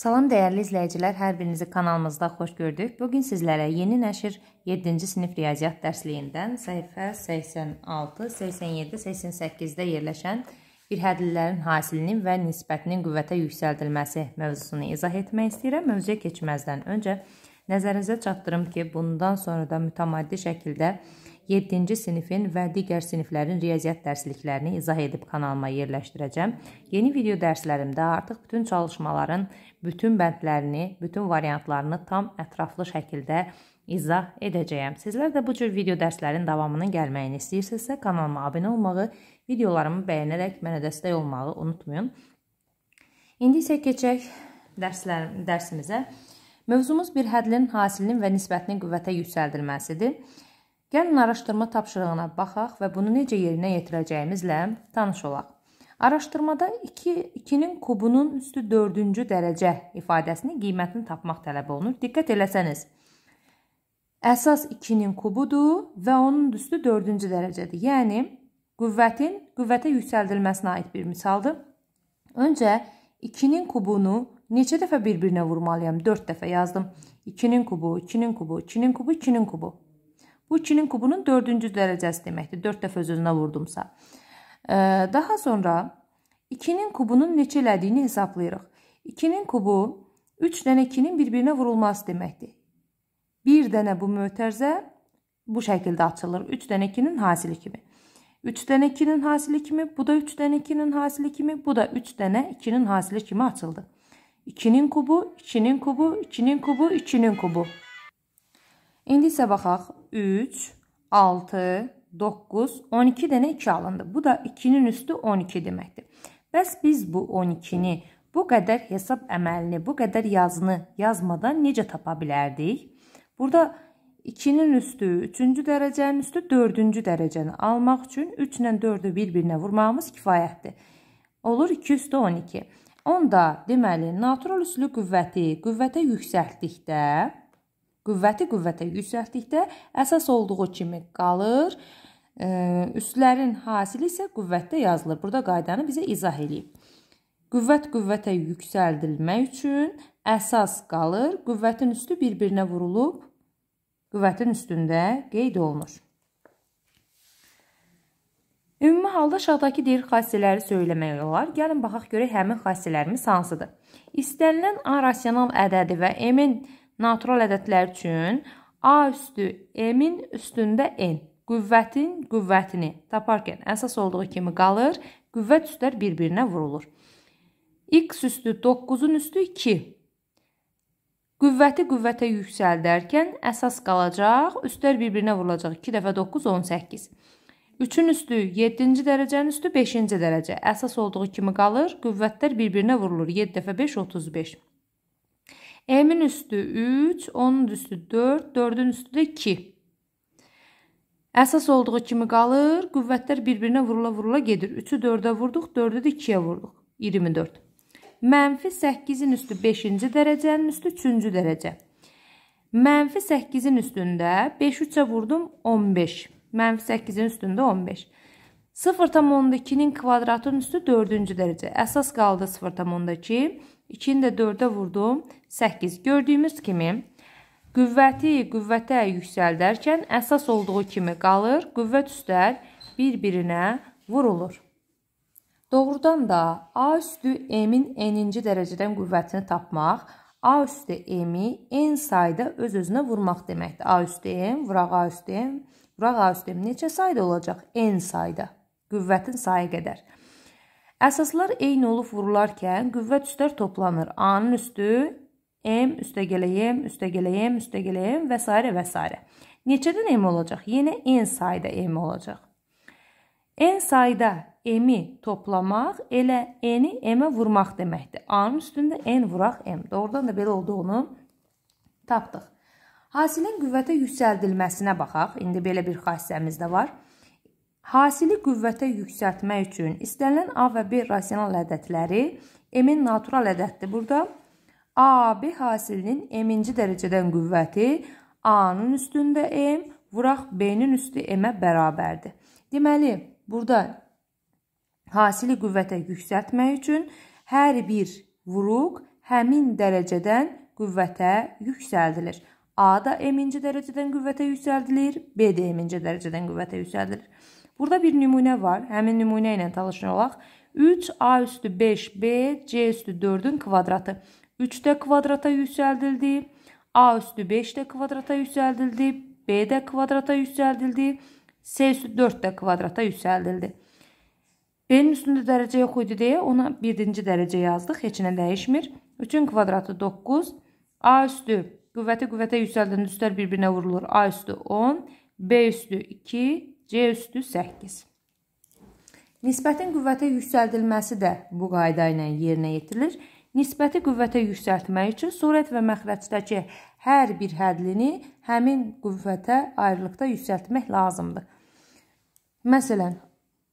Salam dəyərli izləyicilər, hər birinizi kanalımızda xoş gördük. Bugün sizlərə yeni nəşr 7-ci sinif riyaziyyat dərsliyindən səhifə 86, 87, 88-də yerləşən bir hədlilərin hasilinin və nisbətinin qüvvətə yüksəldilməsi mövzusunu izah etmək istəyirəm. Mövzuya keçməzdən öncə nəzərinizə çatdırım ki, bundan sonra da mütəmaddi şəkildə 7-ci sinifin və digər siniflərin riyaziyyat dərsliklərini izah edib kanalıma yerləşdirəcəm. Yeni video dərslərimdə artıq bütün çalışmaların bütün bəndlərini, bütün variantlarını tam ətraflı şəkildə izah edəcəyəm. Sizlər də bu cür video dərslərin davamının gəlməyini istəyirsinizsə, kanalıma abunə olmağı, videolarımı bəyənərək mənə dəstək olmağı unutmayın. İndi isə keçək dərslər, dərsimizə. Mövzumuz bir hədlin hasilinin və nisbətinin qüvvətə yüksəldilməsidir. Gəlin araşdırma tapşırığına baxaq və bunu necə yerinə yetirəcəyimizlə tanış olaq. Araşdırmada 2 2-nin kubunun üstü 4-cü dərəcə ifadəsinin qiymətini tapmaq tələb olunur. Diqqət eləsəniz, əsas 2-nin kubudur və onun üstü 4-cü dərəcədir. Yəni qüvvətin qüvvətə yüksəldilməsinə aid bir misaldır. Öncə 2-nin kubunu neçə dəfə bir-birinə vurmalıyam? 4 dəfə yazdım. 2-nin kubu, 2-nin kubu, 2-nin kubu, 2-nin kubu. Bu 2-nin kubunun 4-cü dərəcəsi deməkdir. 4 dəfə öz-özünə vurdumsa. Daha sonra 2-nin kubunun neçə elədiyini hesablayırıq. 2-nin kubu 3 dənə 2-nin bir-birinə vurulması deməkdir. Bir dənə bu mötərizə bu şəkildə açılır. 3 dənə 2-nin hasili kimi. 3 dənə 2-nin hasili kimi, bu da 3 dənə 2-nin hasili kimi, bu da 3 dənə 2-nin hasili kimi açıldı. 2-nin kubu, 2-nin kubu, 2-nin kubu, 2-nin kubu. İndi isə baxaq, 3, 6, 9, 12 dənə 2 alındı. Bu da 2-nin üstü 12 deməkdir. Bəs biz bu 12-ni, bu qədər hesab əməlini, bu qədər yazını yazmadan necə tapa bilərdik? Burada 2-nin üstü 3-cü dərəcənin üstü 4-cü dərəcəni almaq üçün 3 ilə 4-ü bir-birinə vurmağımız kifayətdir. Olur 2 üstü 12. Onda deməli natural üslü qüvvəti qüvvətə yüksəltdikdə Qüvvəti qüvvətə yüksəltdikdə əsas olduğu kimi qalır. Üstlərin hasili isə qüvvətdə yazılır. Burada qaydanı bizə izah eləyib. Qüvvət qüvvətə yüksəldilmək üçün əsas qalır. Qüvvətin üstü bir-birinə vurulub qüvvətin üstündə qeyd olunur. Ümumi halda aşağıdakı deyir xassələri söyləmək olar. Gəlin baxaq görək həmin xassələrimiz hansıdır. İstənilən A rasional ədədi və M-in natural ədədlər üçün A üstü M-in üstündə N qüvvətin qüvvətini taparkən əsas olduğu kimi qalır, qüvvət üstlər bir-birinə vurulur. X üstü 9-un üstü 2. Qüvvəti qüvvətə yüksəldərkən əsas qalacaq, üstlər bir-birinə vurulacaq. 2 dəfə 9, 18. 3-ün üstü 7-ci dərəcənin üstü 5-ci dərəcə. Əsas olduğu kimi qalır, qüvvətlər bir-birinə vurulur. 7 dəfə 5, 35. M-in üstü 3, 10-un üstü 4, 4-ün üstü də 2. Əsas olduğu kimi qalır, qüvvətlər bir-birinə vurula-vurula gedir. 3-ü 4-ə vurduq, 4-ü də 2-yə vurduq. 24. Mənfi 8-in üstü 5-ci dərəcənin üstü 3-cü dərəcə. Mənfi 8-in üstündə 5 3-ə vurdum 15. Mənfi 8-in üstündə 15. 0,2-nin kvadratının üstü 4-cü dərəcə. Əsas qaldı 0,2. 2-ni də 4-ə vurdum. 8. Gördüyümüz kimi qüvvəti qüvvətə yüksəldərkən əsas olduğu kimi qalır, qüvvət üstlər bir-birinə vurulur. Doğrudan da A üstü M-in n-ci dərəcədən qüvvətini tapmaq, A üstü M-i n sayda öz-özünə vurmaq deməkdir. A üstü M, vuraq A üstü M, vuraq A üstü M neçə sayda olacaq? N sayda, qüvvətin sayı qədər. Əsaslar eyni olub vurularkən qüvvət üstlər toplanır. A-nın üstü M üstəgələyim, üstəgələyim, üstəgələyim və s. və s. Neçədən M olacaq? Yenə N sayda M olacaq. N sayda M-i toplamaq elə N-i M-ə vurmaq deməkdir. A-nın üstündə N vuraq M. Doğrudan da belə olduğunu tapdıq. Hasilin qüvvətə yüksəldilməsinə baxaq. İndi belə bir xassəmiz də var. Hasili qüvvətə yüksəltmək üçün istənilən A və B rasional ədədləri M-in natural ədəddir burada. AB hasilinin M-ci dərəcədən qüvvəti A-nın üstündə M, vuraq B-nin üstü M-ə bərabərdir. Deməli, burada hasili qüvvətə yüksəltmək üçün hər bir vuruq həmin dərəcədən qüvvətə yüksəldilir. A da M-ci dərəcədən qüvvətə yüksəldilir, B də M-ci dərəcədən qüvvətə yüksəldilir. Burada bir nümunə var. Həmin nümunə ilə tanışın olaq. 3 A üstü 5 B, C üstü 4-ün kvadratı. 3D kvadrata yüksəldildi. A üstü 5D kvadrata yüksəldildi. B-də kvadrata yüksəldildi. C üstü 4D kvadrata yüksəldildi. B-nin üstündə dərəcə yox idi deyə ona 1-ci dərəcə yazdıq. Heç nə dəyişmir. 3-ün kvadratı 9. A üstü qüvvəti qüvvətə yüksəldən üstlər bir-birinə vurulur. A üstü 10, B üstü 2, C üstü 8. Nisbətin qüvvətə yüksəldilməsi də bu qayda ilə yerinə yetirilir nisbəti qüvvətə yüksəltmək üçün sürət və məxrəcdəki hər bir hədlini həmin qüvvətə ayrılıqda yüksəltmək lazımdır. Məsələn,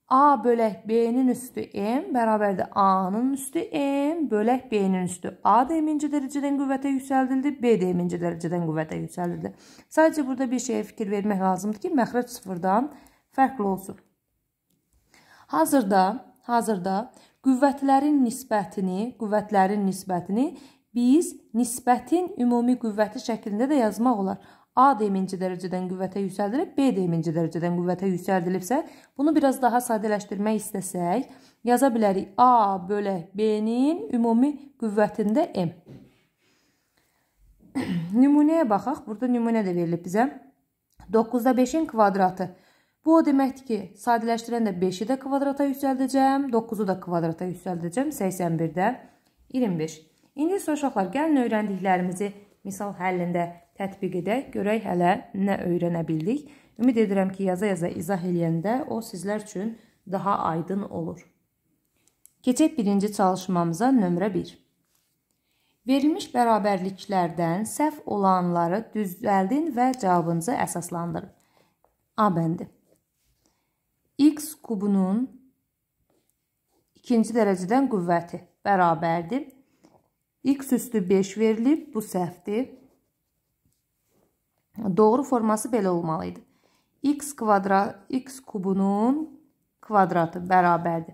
A bölək B-nin üstü M bərabərdir A-nın üstü M bölək B-nin üstü A deminci dərəcədən qüvvətə yüksəldildi, B deminci dərəcədən qüvvətə yüksəldildi. Sadəcə burada bir şeyə fikir vermək lazımdır ki, məxrəc sıfırdan fərqli olsun. Hazırda, hazırda qüvvətlərin nisbətini, qüvvətlərin nisbətini biz nisbətin ümumi qüvvəti şəklində də yazmaq olar. A deminci dərəcədən qüvvətə yüksəldilib, B deminci dərəcədən qüvvətə yüksəldilibsə, bunu biraz daha sadələşdirmək istəsək, yaza bilərik A bölək B-nin ümumi qüvvətində M. Nümunəyə baxaq. Burada nümunə də verilib bizə. 9-da 5-in kvadratı Bu o deməkdir ki, sadələşdirəndə 5-i də kvadrata yüksəldəcəm, 9-u da kvadrata yüksəldəcəm, 81-də 25. İndi isə uşaqlar, gəlin öyrəndiklərimizi misal həllində tətbiq edək, görək hələ nə öyrənə bildik. Ümid edirəm ki, yaza-yaza izah eləyəndə o sizlər üçün daha aydın olur. Keçək birinci çalışmamıza nömrə 1. Verilmiş bərabərliklərdən səhv olanları düzəldin və cavabınızı əsaslandırın. A bəndi x kubunun ikinci dərəcədən qüvvəti bərabərdir. x üstü 5 verilib, bu səhvdir. Doğru forması belə olmalı idi. x kvadrat x kubunun kvadratı bərabərdir.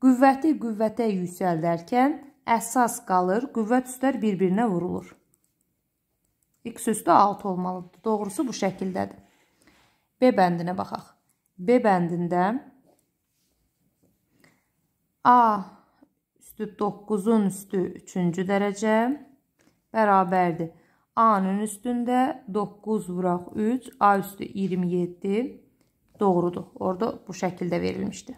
Qüvvəti qüvvətə yüksəldərkən əsas qalır, qüvvət üstlər bir-birinə vurulur. X üstü 6 olmalıdır. Doğrusu bu şəkildədir. B bəndinə baxaq. B bəndində A üstü 9-un üstü 3-cü dərəcə bərabərdir. A-nın üstündə 9 vuraq 3, A üstü 27 doğrudur. Orada bu şəkildə verilmişdir.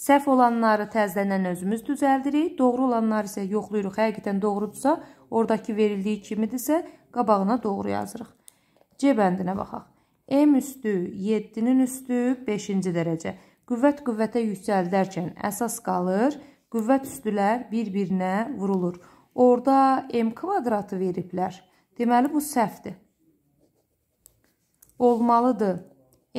Səhv olanları təzlənən özümüz düzəldirik, doğru olanları isə yoxluyuruq. Həqiqətən doğrudursa, oradakı verildiyi kimidirsə, qabağına doğru yazırıq. C bəndinə baxaq. M üstü 7-nin üstü 5-ci dərəcə. Qüvvət qüvvətə yüksəldərkən əsas qalır, qüvvət üstülər bir-birinə vurulur. Orda M kvadratı veriblər. Deməli, bu səhvdir. Olmalıdır.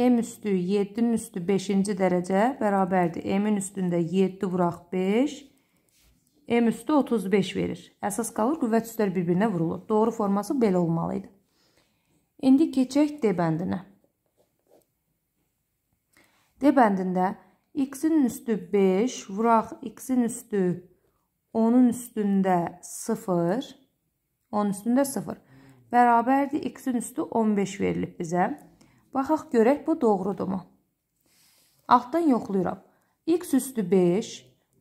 M üstü 7-nin üstü 5-ci dərəcə bərabərdir. M-in üstündə 7 vuraq 5. M üstü 35 verir. Əsas qalır, qüvvət üstlər bir-birinə vurulur. Doğru forması belə olmalıydı. İndi keçək D bəndinə. D bəndində x-in üstü 5, vuraq x-in üstü 10-un üstündə 0, 10 üstündə 0 bərabərdir x-in üstü 15 verilib bizə. Baxaq görək bu doğrudurmu? Altdan yoxlayıram. x üstü 5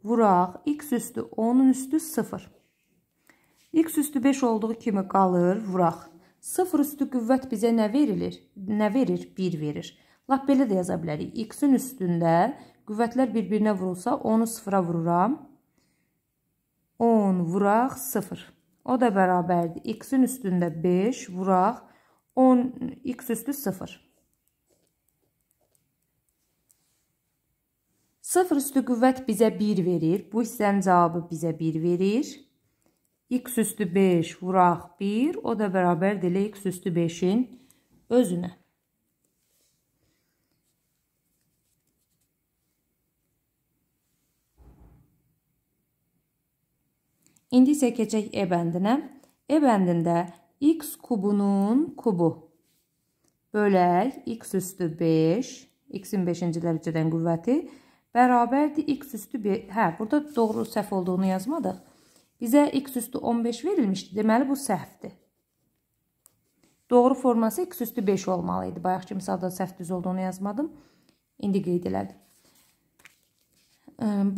vuraq x üstü 10-un üstü 0. x üstü 5 olduğu kimi qalır vuraq. Sıfır üstü qüvvət bizə nə verilir? Nə verir? 1 verir. Lap belə də yaza bilərik. X-in üstündə qüvvətlər bir-birinə vurulsa, onu sıfıra vururam. 10 vuraq 0. O da bərabərdir. X-in üstündə 5 vuraq 10 x üstü 0. Sıfır üstü qüvvət bizə 1 verir. Bu hissənin cavabı bizə 1 verir x üstü 5 vuraq 1. O da bərabərdir elə x üstü 5-in özünə. İndi isə keçək E bəndinə. E bəndində x kubunun kubu bölək x üstü 5, x-in 5-ci dərəcədən qüvvəti bərabərdir x üstü 1. Hə, burada doğru səhv olduğunu yazmadıq. Bizə x üstü 15 verilmişdi. Deməli, bu səhvdir. Doğru forması x üstü 5 olmalı idi. Bayaq ki, misalda səhv düz olduğunu yazmadım. İndi qeyd elədim.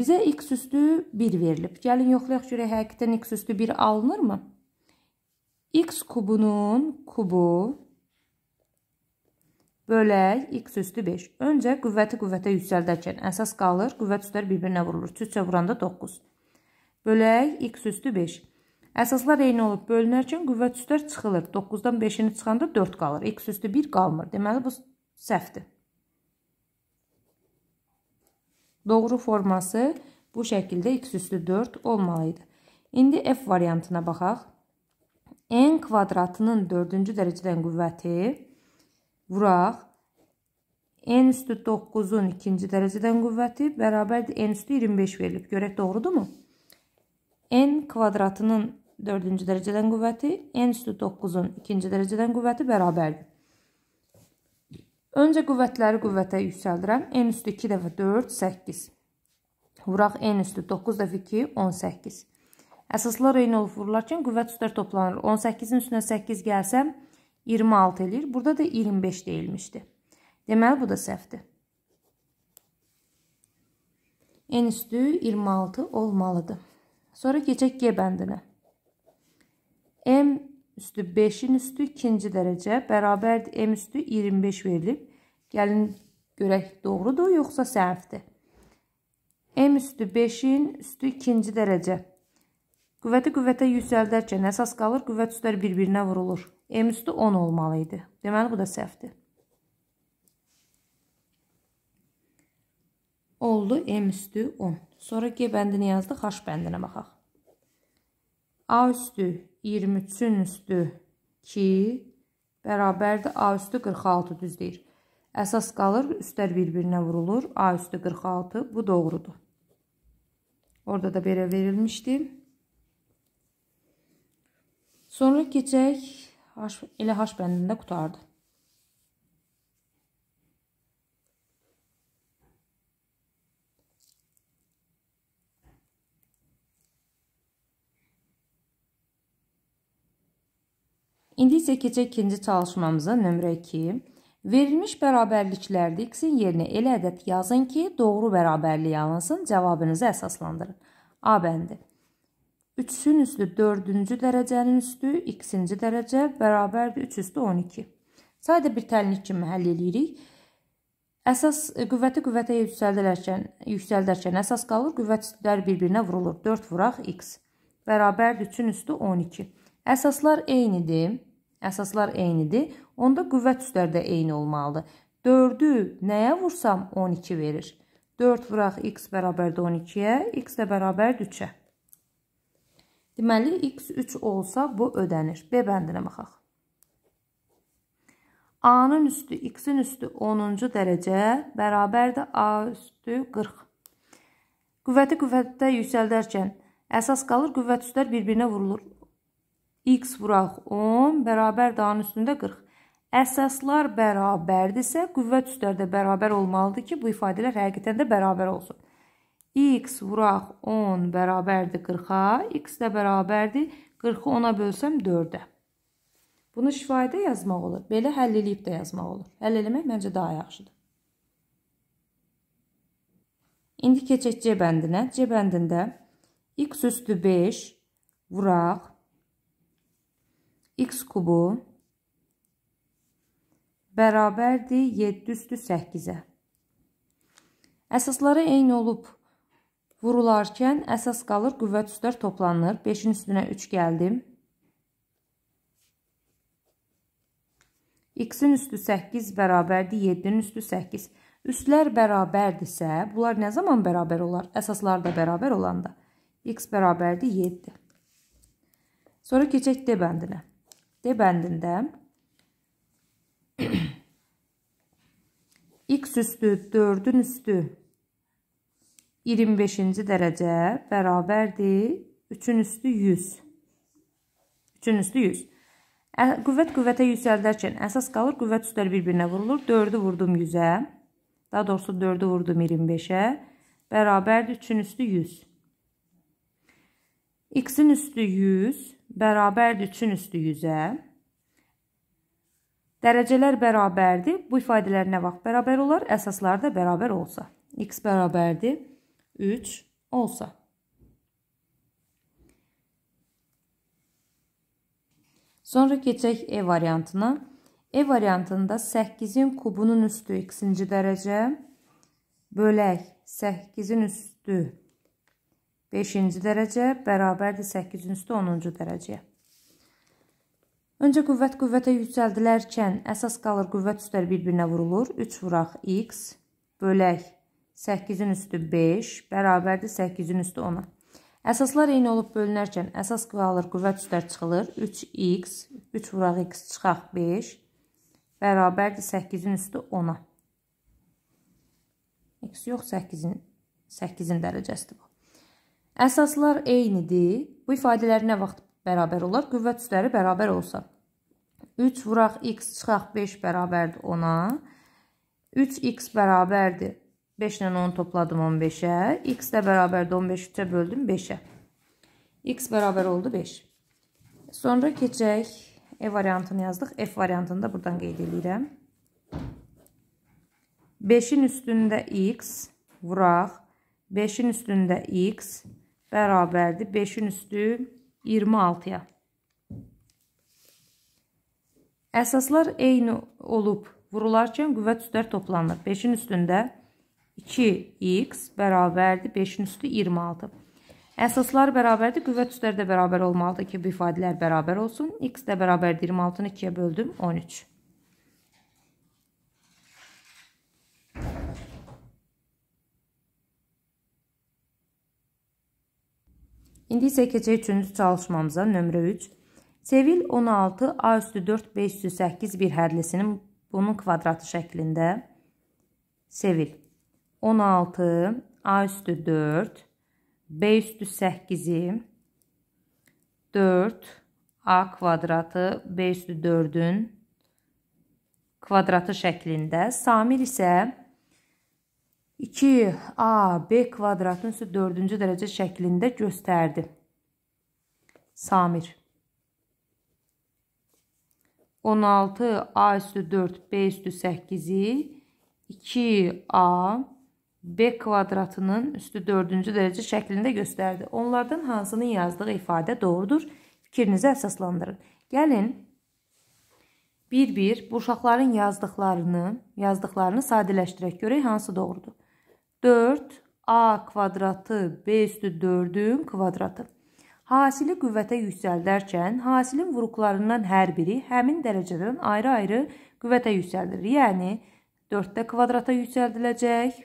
Bizə x üstü 1 verilib. Gəlin, yoxlayaq görək, həqiqdən x üstü 1 alınırmı? x kubunun kubu bölək x üstü 5. Öncə qüvvəti qüvvətə yüksəldərkən əsas qalır, qüvvət üstləri bir-birinə vurulur. Çütçə vuranda 9. Bölək x üstü 5. Əsaslar eyni olub bölünər üçün qüvvət üstlər çıxılır. 9-dan 5-ini çıxanda 4 qalır. X üstü 1 qalmır. Deməli, bu səhvdir. Doğru forması bu şəkildə x üstü 4 olmalıydı. İndi f variantına baxaq. n kvadratının 4-cü dərəcədən qüvvəti vuraq. n üstü 9-un 2-ci dərəcədən qüvvəti bərabərdir n üstü 25 verilib. Görək doğrudur mu? n kvadratının 4-cü dərəcədən qüvvəti, n üstü 9-un 2-ci dərəcədən qüvvəti bərabərdir. Öncə qüvvətləri qüvvətə yüksəldirəm. n üstü 2 dəfə 4, 8. Vuraq n üstü 9 dəfə 2, 18. Əsaslar eyni olub vurularkən qüvvət üstləri toplanır. 18-in üstünə 8 gəlsəm 26 eləyir. Burada da 25 deyilmişdi. Deməli, bu da səhvdir. n üstü 26 olmalıdır. Sonra keçək G bəndinə. M üstü 5-in üstü 2-ci dərəcə bərabərdir M üstü 25 verilib. Gəlin görək doğrudur yoxsa səhvdir. M üstü 5-in üstü 2-ci dərəcə. Qüvvəti qüvvətə yüksəldərkən əsas qalır, qüvvət üstləri bir-birinə vurulur. M üstü 10 olmalı idi. Deməli bu da səhvdir. Oldu M üstü 10. Sonra G bəndini yazdıq. H bəndinə baxaq. A üstü 23-ün üstü 2 bərabərdir. A üstü 46 düz deyir. Əsas qalır. Üstlər bir-birinə vurulur. A üstü 46. Bu doğrudur. Orada da belə verilmişdi. Sonra keçək H, elə H bəndində qutardı. İndi isə keçək ikinci çalışmamıza nömrə 2. Verilmiş bərabərliklərdə x-in yerinə elə ədəd yazın ki, doğru bərabərliyi alınsın, cavabınızı əsaslandırın. A bəndi. 3-ün üstü 4-cü dərəcənin üstü, x-ci dərəcə bərabərdir 3 üstü 12. Sadə bir təlinlik kimi həll edirik. Əsas e, qüvvəti qüvvətə yüksəldərkən, yüksəldərkən əsas qalır, qüvvət üstlər bir-birinə vurulur. 4 vuraq x bərabərdir 3-ün üstü 12. Əsaslar eynidir. Əsaslar eynidir. Onda qüvvət üstləri də eyni olmalıdır. 4-ü nəyə vursam 12 verir. 4 vuraq x bərabərdir 12-yə, x də bərabərdir 3-ə. Deməli, x 3 olsa bu ödənir. B bəndinə baxaq. A-nın üstü, x-in üstü 10-cu dərəcə bərabərdir A üstü 40. Qüvvəti qüvvətdə yüksəldərkən əsas qalır, qüvvət üstlər bir-birinə vurulur x vuraq 10 bərabər dağın üstündə 40. Əsaslar bərabərdirsə, qüvvət üstləri də bərabər olmalıdır ki, bu ifadələr həqiqətən də bərabər olsun. x vuraq 10 bərabərdir 40-a, x də bərabərdir 40-ı 10-a bölsəm 4-ə. Bunu şifahidə yazmaq olur, belə həll eləyib də yazmaq olur. Həll eləmək məncə daha yaxşıdır. İndi keçək C bəndinə. C bəndində x üstü 5 vuraq x kubu bərabərdir 7 üstü 8-ə. Əsasları eyni olub vurularkən əsas qalır, qüvvət üstlər toplanılır. 5-in üstünə 3 gəldim. X-in üstü 8 bərabərdir 7-nin üstü 8. Üstlər bərabərdirsə, bunlar nə zaman bərabər olar? Əsaslar da bərabər olanda. X bərabərdir 7. Sonra keçək D bəndinə. D bəndində x üstü 4-ün üstü 25-ci dərəcə bərabərdir 3-ün üstü 100. 3-ün üstü 100. Qüvvət qüvvətə yüksəldərkən əsas qalır, qüvvət üstləri bir-birinə vurulur. 4-ü vurdum 100-ə, daha doğrusu 4-ü vurdum 25-ə, bərabərdir 3-ün üstü 100. X-in üstü 100, bərabərdir 3-ün üstü 100-ə. Dərəcələr bərabərdir. Bu ifadələr nə vaxt bərabər olar? Əsaslar da bərabər olsa. x bərabərdir 3 olsa. Sonra keçək E variantına. E variantında 8-in kubunun üstü x-ci dərəcə bölək 8-in üstü 5-ci dərəcə bərabərdir 8-ci üstə 10-cu dərəcəyə. Öncə qüvvət qüvvətə yüksəldilərkən əsas qalır qüvvət üstləri bir-birinə vurulur. 3 vuraq x bölək 8-in üstü 5 bərabərdir 8-in üstü 10-a. Əsaslar eyni olub bölünərkən əsas qalır qüvvət üstləri çıxılır. 3x 3 vuraq x çıxaq 5 bərabərdir 8-in üstü 10-a. x yox 8-in 8-in dərəcəsidir bu. Əsaslar eynidir. Bu ifadələr nə vaxt bərabər olar? Qüvvət üstləri bərabər olsa. 3 vuraq x çıxaq 5 bərabərdir ona. 3x bərabərdir. 5 ilə 10 topladım 15-ə. x də bərabərdir 15 3-ə böldüm 5-ə. x bərabər oldu 5. Sonra keçək E variantını yazdıq. F variantını da buradan qeyd edirəm. 5-in üstündə x vuraq. 5-in üstündə x bərabərdir 5-in üstü 26-ya. Əsaslar eyni olub vurularkən qüvvət üstlər toplanır. 5-in üstündə 2x bərabərdir 5-in üstü 26. Əsaslar bərabərdir, qüvvət üstləri də bərabər olmalıdır ki, bu ifadələr bərabər olsun. x də bərabərdir 26-nı 2-yə böldüm 13. İndi isə keçək 3-cü çalışmamıza nömrə 3. Sevil 16 A üstü 4 B üstü 8 bir hərlisinin bunun kvadratı şəklində Sevil 16 A üstü 4 B üstü 8-i 4 A kvadratı B üstü 4-ün kvadratı şəklində. Samir isə 2AB kvadratın üstü 4-cü dərəcə şəklində göstərdi. Samir 16 A üstü 4 B üstü 8-i 2A B kvadratının üstü 4-cü dərəcə şəklində göstərdi. Onlardan hansının yazdığı ifadə doğrudur? Fikrinizi əsaslandırın. Gəlin bir-bir bu uşaqların yazdıqlarını, yazdıqlarını sadələşdirək görək hansı doğrudur. 4 a kvadratı b üstü 4-ün kvadratı. Hasili qüvvətə yüksəldərkən hasilin vuruqlarından hər biri həmin dərəcədən ayrı-ayrı qüvvətə yüksəldir. Yəni 4-də kvadrata yüksəldiləcək.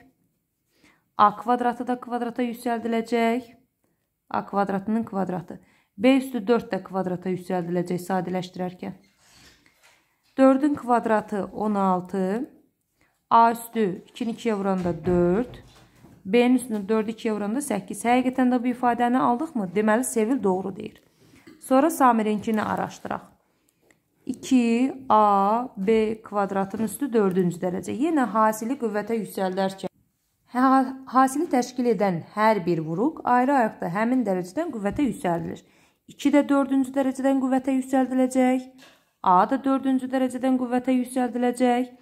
A kvadratı da kvadrata yüksəldiləcək. A kvadratının kvadratı. B üstü 4 də kvadrata yüksəldiləcək sadələşdirərkən. 4-ün kvadratı 16. A üstü 2-ni 2-yə vuranda 4. B-nin üstünü 4-ü 2-yə vuranda 8. Həqiqətən də bu ifadəni aldıqmı? Deməli, Sevil doğru deyir. Sonra Samirinkini araşdıraq. 2AB kvadratın üstü 4-cü dərəcə. Yenə hasili qüvvətə yüksəldərkən, hə, hasili təşkil edən hər bir vuruq ayrı-ayaqda həmin dərəcədən qüvvətə yüksəldilir. 2 də 4-cü dərəcədən qüvvətə yüksəldiləcək, A da 4-cü dərəcədən qüvvətə yüksəldiləcək.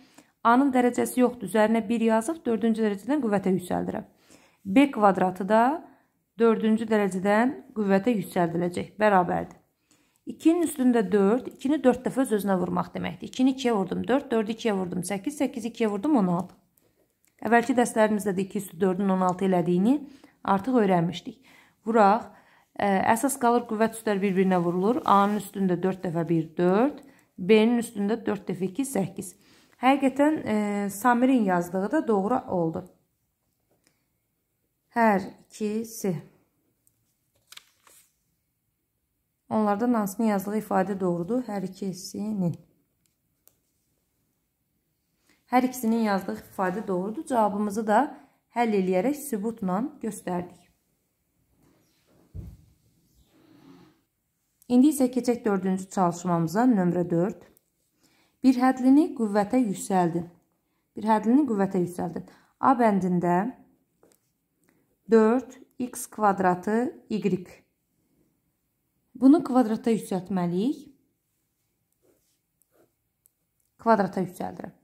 A-nın dərəcəsi yoxdur. Üzərinə 1 yazıb 4-cü dərəcədən qüvvətə yüksəldirəm. B kvadratı da 4-cü dərəcədən qüvvətə yüksəldiləcək. Bərabərdir. 2-nin üstündə 4, 2-ni 4 dəfə öz özünə vurmaq deməkdir. 2-ni 2-yə vurdum 4, 4-ü 2-yə vurdum 8, 8-i 2-yə vurdum 16. Əvvəlki dərslərimizdə də 2 üstü 4-ün 16 elədiyini artıq öyrənmişdik. Vuraq, ə, əsas qalır qüvvət üstləri bir-birinə vurulur. A-nın üstündə 4 dəfə 1, 4, B-nin üstündə 4 dəfə 2, 8. Həqiqətən e, Samirin yazdığı da doğru oldu. Hər ikisi. Onlardan hansının yazdığı ifadə doğrudur? Hər ikisinin. Hər ikisinin yazdığı ifadə doğrudur. Cavabımızı da həll eləyərək sübutla göstərdik. İndi isə keçək dördüncü çalışmamıza, nömrə 4. Bir hədlini qüvvətə yüksəldin. Bir hədlini qüvvətə yüksəldin. A bəndində 4 x kvadratı y. Bunu kvadrata yüksəltməliyik. Kvadrata yüksəldirəm.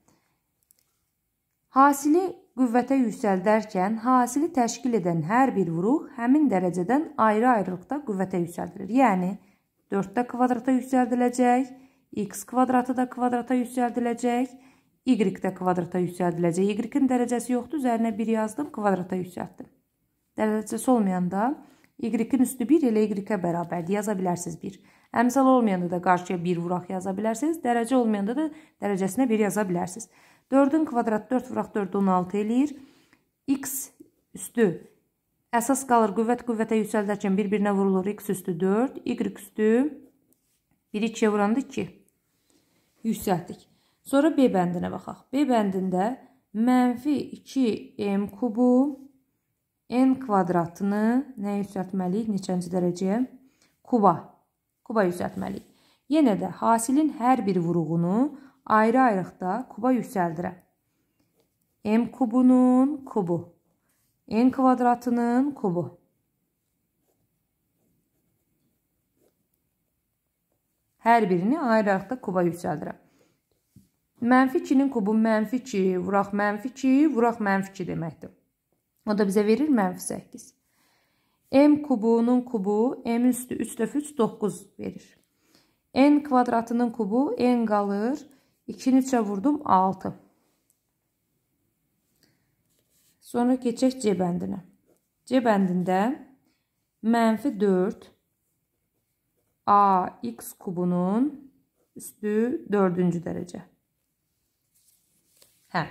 Hasili qüvvətə yüksəldərkən hasili təşkil edən hər bir vuruq həmin dərəcədən ayrı-ayrılıqda qüvvətə yüksəldilir. Yəni 4-də kvadrata yüksəldiləcək, x kvadratı da kvadrata yüksəldiləcək, y də kvadrata yüksəldiləcək. Y-in dərəcəsi yoxdur, üzərinə 1 yazdım, kvadrata yüksəltdim. Dərəcəsi olmayanda y-in üstü 1 elə y-ə bərabərdir, yaza bilərsiniz 1. Əmsal olmayanda da qarşıya 1 vuraq yaza bilərsiniz, dərəcə olmayanda da dərəcəsinə 1 yaza bilərsiniz. 4-ün kvadratı 4 vuraq 4 16 eləyir. x üstü əsas qalır qüvvət qüvvətə yüksəldərkən bir-birinə vurulur x üstü 4, y üstü 1 2-yə vuranda 2 yüksəltdik. Sonra B bəndinə baxaq. B bəndində mənfi 2m kubu n kvadratını nə yüksəltməliyik? Neçənci dərəcəyə? Kuba. Kuba yüksəltməliyik. Yenə də hasilin hər bir vuruğunu ayrı-ayrıqda kuba yüksəldirəm. m kubunun kubu, n kvadratının kubu. Hər birini ayıraqda kuba yüksəldirəm. Mənfi 2-nin kubu mənfi 2, vuraq mənfi 2, vuraq mənfi 2 deməkdir. O da bizə verir mənfi 8. M kubunun kubu M üstü 3 dəfə 3, 9 verir. N kvadratının kubu N qalır. 2-ni 3-ə vurdum 6. Sonra keçək C bəndinə. C bəndində mənfi 4, AX kubunun üstü dördüncü dərəcə. Hə.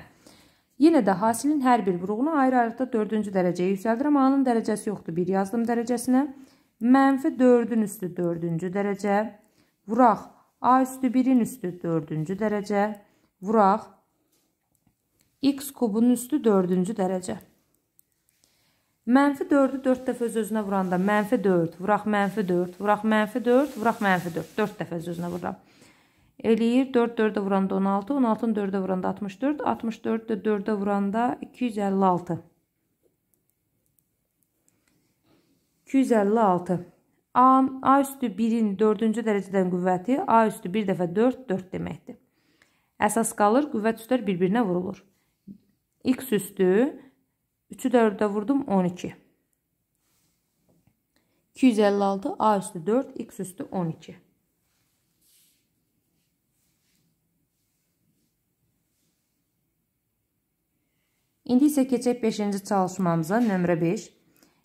Yenə də hasilin hər bir vuruğunu ayrı-ayrıqda dördüncü dərəcəyə yüksəldirəm. A-nın dərəcəsi yoxdur. 1 yazdım dərəcəsinə. Mənfi 4-ün üstü dördüncü dərəcə. Vuraq A üstü 1-in üstü dördüncü dərəcə. Vuraq X kubunun üstü dördüncü dərəcə. Mənfi 4-ü 4 dəfə öz-özünə vuranda mənfi 4, vuraq mənfi 4, vuraq mənfi 4, vuraq mənfi 4, 4 dəfə öz-özünə vururam. Eləyir 4 4-də vuranda 16, 16-nı 4-də vuranda 64, 64-də 4-də vuranda 256. 256. A, A üstü 1-in 4-cü dərəcədən qüvvəti A üstü 1 dəfə 4, 4 deməkdir. Əsas qalır, qüvvət üstlər bir-birinə vurulur. X üstü 4 3-ü də ördə vurdum 12. 256 A üstü 4, X üstü 12. İndi isə keçək 5-ci çalışmamıza, nömrə 5.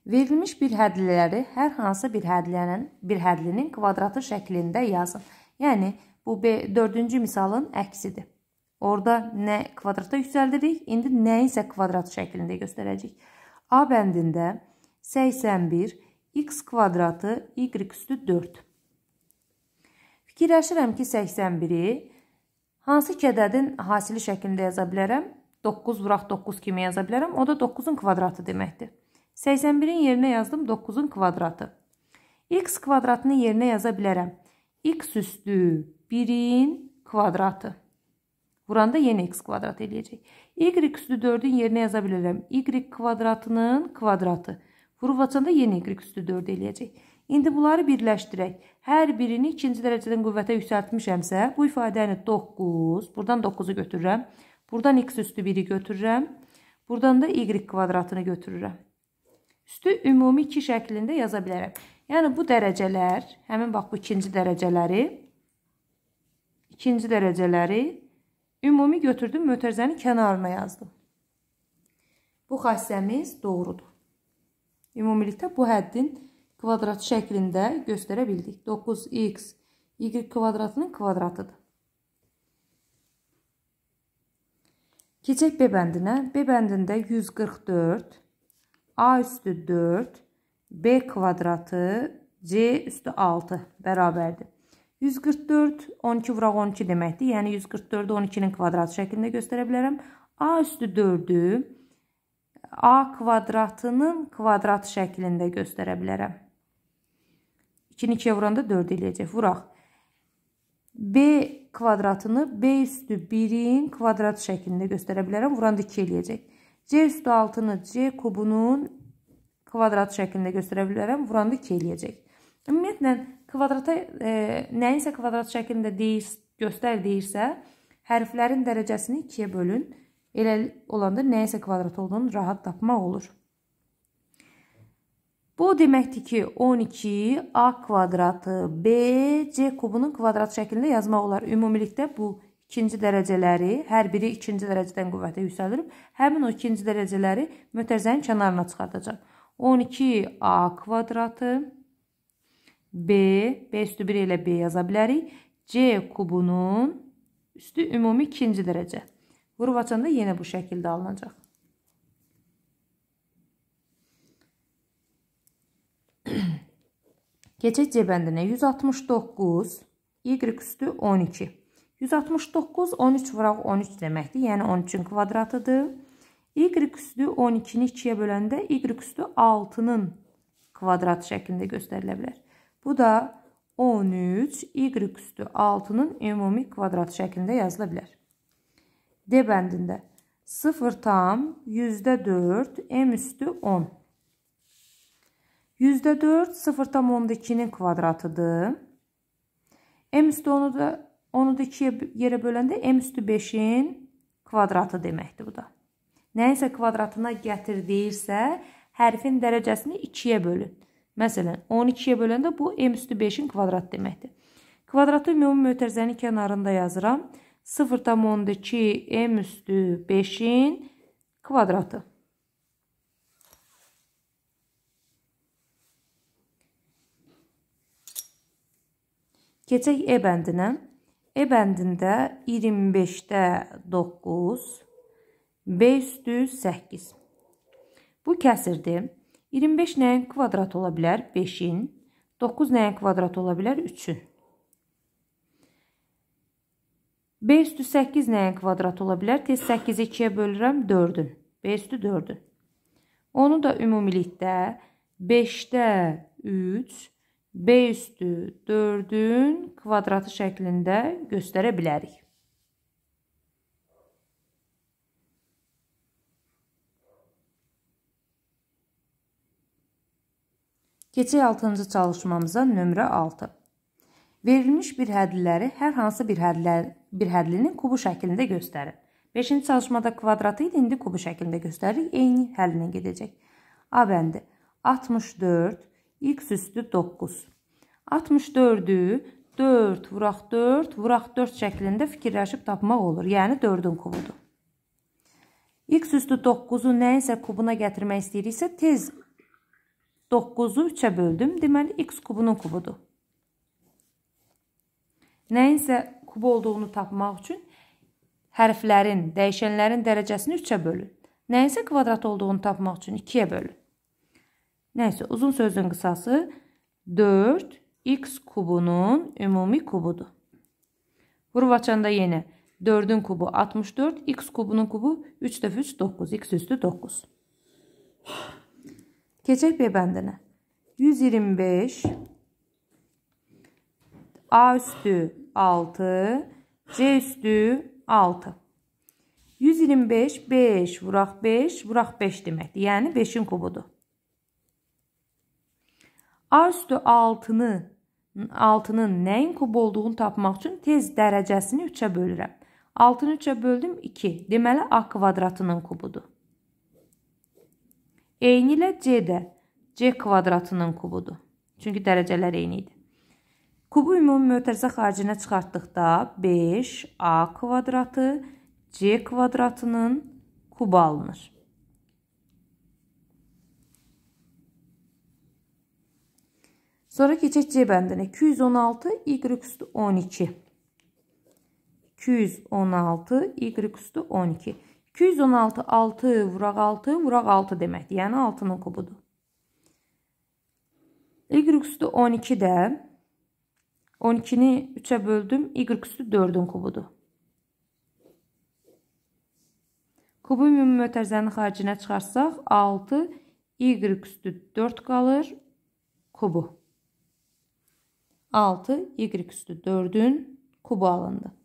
Verilmiş bir hədliləri hər hansı bir hədlinin, bir hədlinin kvadratı şəklində yazın. Yəni, bu 4-cü misalın əksidir. Orada nə kvadrata yüksəldirik, indi nəyinsə kvadrat şəklində göstərəcək. A bəndində 81 x kvadratı y üstü 4. Fikirləşirəm ki, 81-i hansı kədədin hasili şəklində yaza bilərəm? 9 vuraq 9 kimi yaza bilərəm. O da 9-un kvadratı deməkdir. 81-in yerinə yazdım 9-un kvadratı. x kvadratını yerinə yaza bilərəm. x üstü 1-in kvadratı. Vuranda yenə x kvadrat eləyəcək. Y üstü 4-ün yerinə yaza bilərəm. Y kvadratının kvadratı. Vurub açanda yenə y üstü 4 eləyəcək. İndi bunları birləşdirək. Hər birini ikinci dərəcədən qüvvətə yüksəltmişəmsə, bu ifadəni 9, buradan 9-u götürürəm. Buradan x üstü 1-i götürürəm. Buradan da y kvadratını götürürəm. Üstü ümumi 2 şəklində yaza bilərəm. Yəni, bu dərəcələr, həmin bax bu ikinci dərəcələri, ikinci dərəcələri Ümumi götürdüm, mötərizənin kənarına yazdım. Bu xassəmiz doğrudur. Ümumilikdə bu həddin kvadrat şəklində göstərə bildik. 9x y kvadratının kvadratıdır. Keçək B bəndinə. B bəndində 144 a üstü 4 b kvadratı c üstü 6 bərabərdir. 144 12 vuraq 12 deməkdir. Yəni 144-ü 12-nin kvadratı şəklində göstərə bilərəm. A üstü 4-ü A kvadratının kvadrat şəklində göstərə bilərəm. 2-ni 2-yə vuranda 4 eləyəcək. Vuraq. B kvadratını B üstü 1-in kvadrat şəklində göstərə bilərəm. Vuranda 2 eləyəcək. C üstü 6-nı C kubunun kvadrat şəklində göstərə bilərəm. Vuranda 2 eləyəcək. Ümumiyyətlə, kvadrata e, nəyinsə kvadrat şəklində deyir, göstər deyirsə, hərflərin dərəcəsini 2-yə bölün. Elə olanda nəyinsə kvadrat olduğunu rahat tapmaq olur. Bu deməkdir ki, 12 a kvadratı b c kubunun kvadrat şəklində yazmaq olar. Ümumilikdə bu ikinci dərəcələri, hər biri ikinci dərəcədən qüvvətə yüksəldirib, həmin o ikinci dərəcələri mötərizənin kənarına çıxardacaq. 12a kvadratı B, B üstü 1 ilə B yaza bilərik. C kubunun üstü ümumi ikinci dərəcə. Vurub açanda yenə bu şəkildə alınacaq. Keçək C bəndinə 169, y üstü 12. 169, 13 vıraq 13 deməkdir, yəni 13-ün kvadratıdır. Y üstü 12-ni 2-yə böləndə y üstü 6-nın kvadratı şəklində göstərilə bilər. Bu da 13 y üstü 6-nın ümumi kvadrat şəklində yazıla bilər. D bəndində 0 tam %4 m üstü 10. %4 0 tam 12-nin kvadratıdır. M üstü 10-u da 10-u da 2-yə yerə böləndə m üstü 5-in kvadratı deməkdir bu da. Nəyinsə kvadratına gətirdiyirsə, hərfin dərəcəsini 2-yə bölün. Məsələn, 12-yə böləndə bu m üstü 5-in kvadrat deməkdir. Kvadratı ümumi mötərizənin kənarında yazıram. 0,2 m üstü 5-in kvadratı. Keçək E bəndinə. E bəndində 25-də 9, B üstü 8. Bu kəsirdir. 25 nəyin kvadratı ola bilər? 5-in. 9 nəyin kvadratı ola bilər? 3-ün. 5 üstü 8 nəyin kvadratı ola bilər? Tez 8-i 2-yə bölürəm, 4-ün. 5 üstü 4-ün. Onu da ümumilikdə 5-də 3, 5 üstü 4-ün kvadratı şəklində göstərə bilərik. Keçək 6-cı çalışmamıza nömrə 6. Verilmiş bir hədliləri hər hansı bir, hədlər, bir hədlinin kubu şəklində göstərin. 5-ci çalışmada kvadratı idi, indi kubu şəklində göstəririk. Eyni həllinə gedəcək. A bəndi 64 x üstü 9. 64-ü 4 vuraq 4 vuraq 4 şəklində fikirləşib tapmaq olur. Yəni 4-ün kubudur. X üstü 9-u nə isə kubuna gətirmək istəyiriksə, tez 9-u 3-ə böldüm. Deməli, x kubunun kubudur. Nəyinsə kub olduğunu tapmaq üçün hərflərin, dəyişənlərin dərəcəsini 3-ə bölün. Nəyinsə kvadrat olduğunu tapmaq üçün 2-yə bölün. Nəysə, uzun sözün qısası 4 x kubunun ümumi kubudur. Vurub açanda yenə 4-ün kubu 64, x kubunun kubu 3 dəfə 3, 9, x üstü 9. Keçək B bəndinə. 125 A üstü 6, C üstü 6. 125 5 vuraq 5 vuraq 5 deməkdir. Yəni 5-in kubudur. A üstü 6-nı 6-nın nəyin kub olduğunu tapmaq üçün tez dərəcəsini 3-ə bölürəm. 6-nı 3-ə böldüm 2. Deməli A kvadratının kubudur. Eynilə C də C kvadratının kubudur. Çünki dərəcələr eyni idi. Kubu ümumi mötərizə xaricinə çıxartdıqda 5a kvadratı C kvadratının kubu alınır. Sonra keçək C bəndinə. 216 y üstü 12. 216 y üstü 12. 216 6 vuraq 6 vuraq 6 deməkdir. Yəni 6-nın kubudur. Y üstü 12 də 12-ni 3-ə böldüm. Y üstü 4-ün kubudur. Kubun ümumi mötərzənin xaricinə çıxarsaq 6 y üstü 4 qalır kubu. 6 y üstü 4-ün kubu alındı.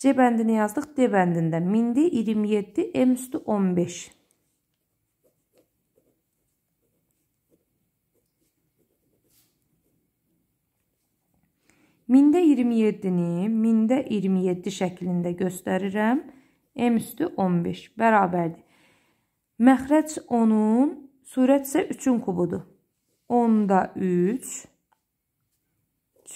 C bəndini yazdıq. D bəndində 1000-dir, 27, M üstü 15. Mində 27-ni mində 27 şəklində göstərirəm. M üstü 15 bərabərdir. Məxrəc 10-un, surət isə 3-ün kubudur. 10-da 3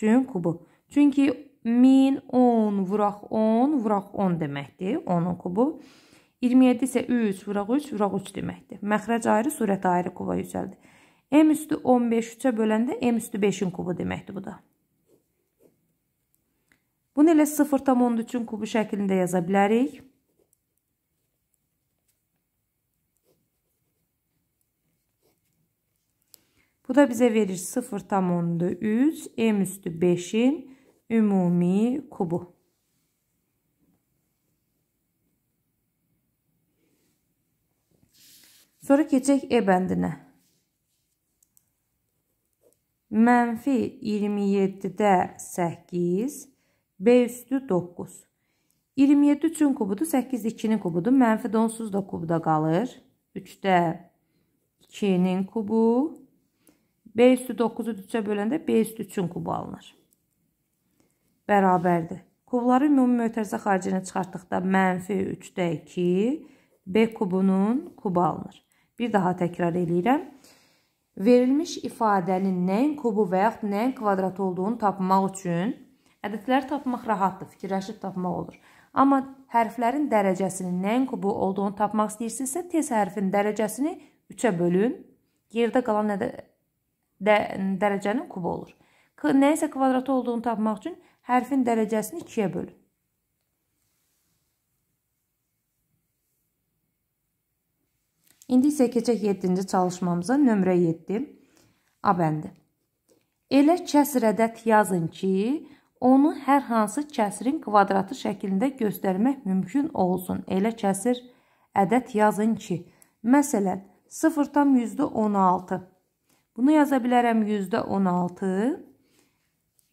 üçün kubu. Çünki 1010 vuraq 10 vuraq 10 deməkdir. 10-un kubu. 27 isə 3 vuraq 3 vuraq 3 deməkdir. Məxrəc ayrı, sürət ayrı kuba yüksəldi. M üstü 15 3-ə böləndə M üstü 5-in kubu deməkdir bu da. Bunu elə 0,13-ün kubu şəklində yaza bilərik. Bu da bizə verir 0,3, M üstü 5-in ümumi kubu. Sonra keçək E bəndinə. Mənfi 27-də 8, B üstü 9. 27 üçün kubudur, 8 2-nin kubudur. Mənfi də onsuz da kubda qalır. 3-də 2-nin kubu. B üstü 9-u 3-ə böləndə B üstü 3-ün kubu alınır bərabərdir. Kubları ümumi mötərizə xaricinə çıxartdıqda mənfi 3-də 2 B kubunun kubu alınır. Bir daha təkrar edirəm. Verilmiş ifadənin nəyin kubu və yaxud nəyin kvadratı olduğunu tapmaq üçün ədədləri tapmaq rahatdır, fikirləşib tapmaq olur. Amma hərflərin dərəcəsinin nəyin kubu olduğunu tapmaq istəyirsinizsə, tez hərfin dərəcəsini 3-ə bölün. Yerdə qalan nədə də, dərəcənin kubu olur. Nəyisə kvadratı olduğunu tapmaq üçün hərfin dərəcəsini 2-yə bölün. İndi isə keçək 7-ci çalışmamıza, nömrə 7, A bəndi. Elə kəsr ədəd yazın ki, onu hər hansı kəsrin kvadratı şəklində göstərmək mümkün olsun. Elə kəsr ədəd yazın ki, məsələn, 0,16. Bunu yaza bilərəm %16.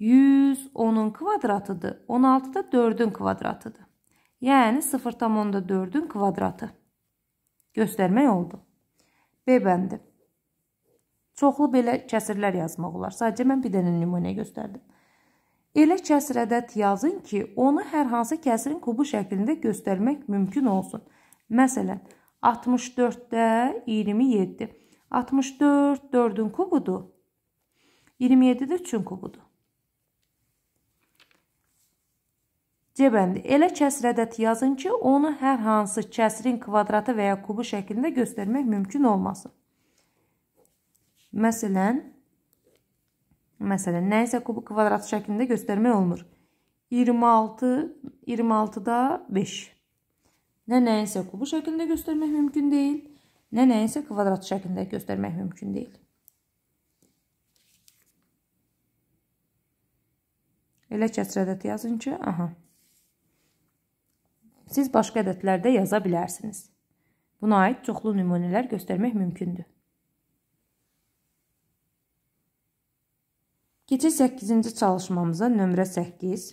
100 10-un kvadratıdır. 16 da 4-ün kvadratıdır. Yəni 0,4-ün kvadratı. Göstərmək oldu. B bəndi. Çoxlu belə kəsirlər yazmaq olar. Sadəcə mən bir dənə nümunə göstərdim. Elə kəsir ədəd yazın ki, onu hər hansı kəsirin kubu şəklində göstərmək mümkün olsun. Məsələn, 64-də 27. 64 4-ün kubudur. 27 də 3-ün kubudur. C bəndi. Elə kəsrədət yazın ki, onu hər hansı kəsrin kvadratı və ya kubu şəklində göstərmək mümkün olmasın. Məsələn, məsələn, nəyisə kubu kvadratı şəklində göstərmək olmur. 26, 26-da 5. Nə nəyisə kubu şəklində göstərmək mümkün deyil, nə nəyisə kvadrat şəklində göstərmək mümkün deyil. Elə kəsrədət yazın ki, aha. Siz başqa ədədlərdə yaza bilərsiniz. Buna aid çoxlu nümunələr göstərmək mümkündür. Keçək 8-ci çalışmamıza nömrə 8.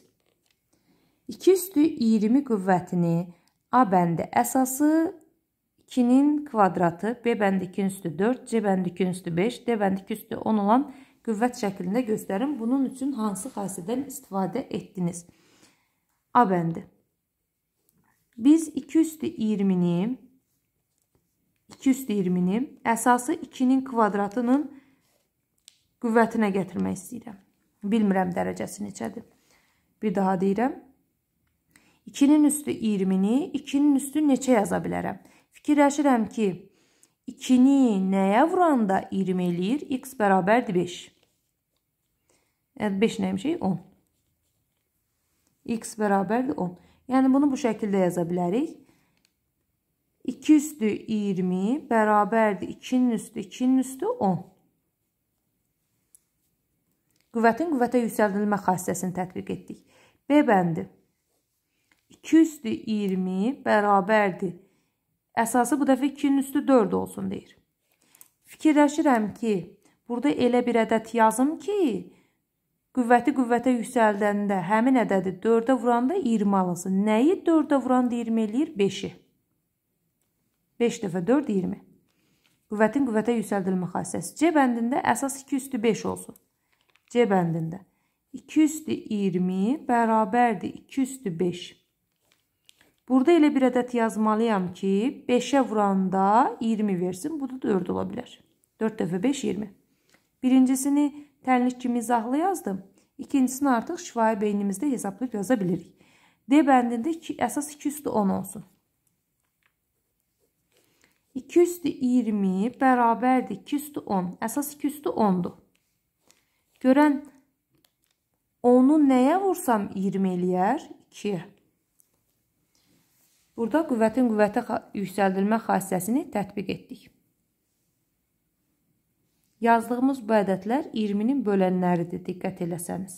2 üstü 20 qüvvətini A bəndi əsası 2-nin kvadratı, B bəndi 2 üstü 4, C bəndi 2 üstü 5, D bəndi 2 üstü 10 olan qüvvət şəklində göstərin. Bunun üçün hansı xassədən istifadə etdiniz? A bəndi Biz 2 üstü 20-ni 2 üstü 20-ni əsası 2-nin kvadratının qüvvətinə gətirmək istəyirəm. Bilmirəm dərəcəsi neçədir. Bir daha deyirəm. 2-nin üstü 20-ni 2-nin üstü neçə yaza bilərəm? Fikirləşirəm ki, 2-ni nəyə vuranda 20 eləyir? x bərabərdir 5. 5 nəymişik? 10. x bərabərdir 10. Yəni bunu bu şəkildə yaza bilərik. 2 üstü 20 bərabərdir 2-nin üstü 2-nin üstü 10. Qüvvətin qüvvətə yüksəldilmə xassəsini tətbiq etdik. B bəndi. 2 üstü 20 bərabərdir. Əsası bu dəfə 2-nin üstü 4 olsun deyir. Fikirləşirəm ki, burada elə bir ədəd yazım ki, Qüvvəti qüvvətə yüksəldəndə həmin ədədi 4-ə vuranda 20 alınsın. Nəyi 4-ə vuranda 20 eləyir? 5-i. 5 dəfə 4 20. Qüvvətin qüvvətə yüksəldilmə xassəsi C bəndində əsas 2 üstü 5 olsun. C bəndində 2 üstü 20 bərabərdir 2 üstü 5. Burada elə bir ədəd yazmalıyam ki, 5-ə vuranda 20 versin. Bu da 4 ola bilər. 4 dəfə 5 20. Birincisini tənlik kimi izahlı yazdım. İkincisini artıq şifahi beynimizdə hesablayıb yaza bilirik. D bəndində iki, əsas 2 üstü 10 olsun. 2 üstü 20 bərabərdir 2 üstü 10. Əsas 2 üstü 10-dur. Görən 10-u nəyə vursam 20 eləyər? 2-yə. Burada qüvvətin qüvvətə yüksəldilmə xassəsini tətbiq etdik. Yazdığımız bu ədədlər 20-nin bölənləridir, diqqət eləsəniz.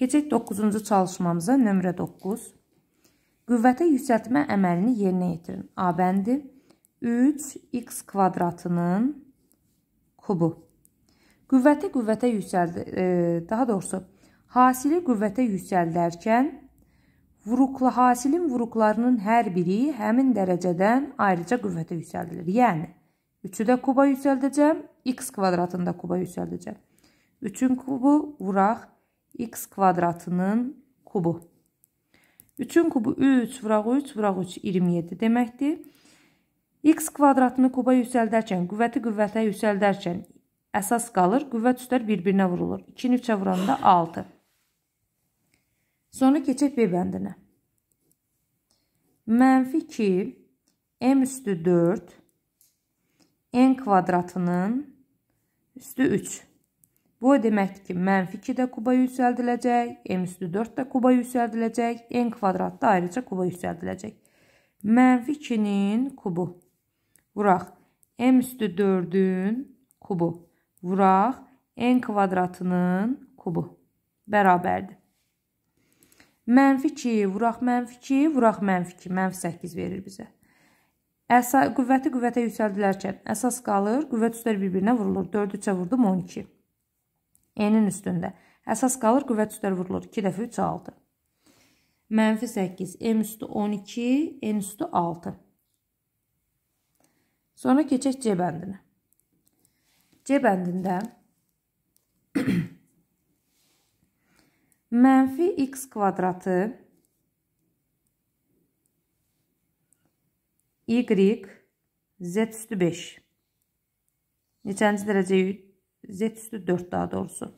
Keçək 9-cu çalışmamıza, nömrə 9. Qüvvətə yüksəltmə əməlini yerinə yetirin. A bəndi 3 x kvadratının kubu. Qüvvəti qüvvətə yüksəldir, e, daha doğrusu, hasili qüvvətə yüksəldərkən Vuruqlu hasilin vuruqlarının hər biri həmin dərəcədən ayrıca qüvvətə yüksəldilir. Yəni 3-ü də kuba yüksəldəcəm, x kvadratında kuba yüksəldəcəm. 3-ün kubu vuraq x kvadratının kubu. 3-ün kubu 3 vuraq 3 vuraq 3 27 deməkdir. x kvadratını kuba yüksəldərkən, qüvvəti qüvvətə yüksəldərkən əsas qalır, qüvvət üstlər bir-birinə vurulur. 2-ni 3-ə vuranda 6. Sonra keçək B bəndinə. Mənfi 2 m üstü 4 n kvadratının üstü 3. Bu deməkdir ki, mənfi 2 də kuba yüksəldiləcək, m üstü 4 də kuba yüksəldiləcək, n kvadrat da ayrıca kuba yüksəldiləcək. Mənfi 2-nin kubu. Vuraq. m üstü 4-ün kubu. Vuraq. n kvadratının kubu. Bərabərdir. Mənfi 2, vuraq mənfi 2, vuraq mənfi 2, mənfi 8 verir bizə. Əsa, qüvvəti qüvvətə yüksəldilərkən əsas qalır, qüvvət üstləri bir-birinə vurulur. 4 3-ə vurdum 12. Enin üstündə. Əsas qalır, qüvvət üstləri vurulur. 2 dəfə 3 6. Mənfi 8, M üstü 12, N üstü 6. Sonra keçək C bəndinə. C bəndində mənfi x kvadratı y z üstü 5 neçənci dərəcəyə z üstü 4 daha doğrusu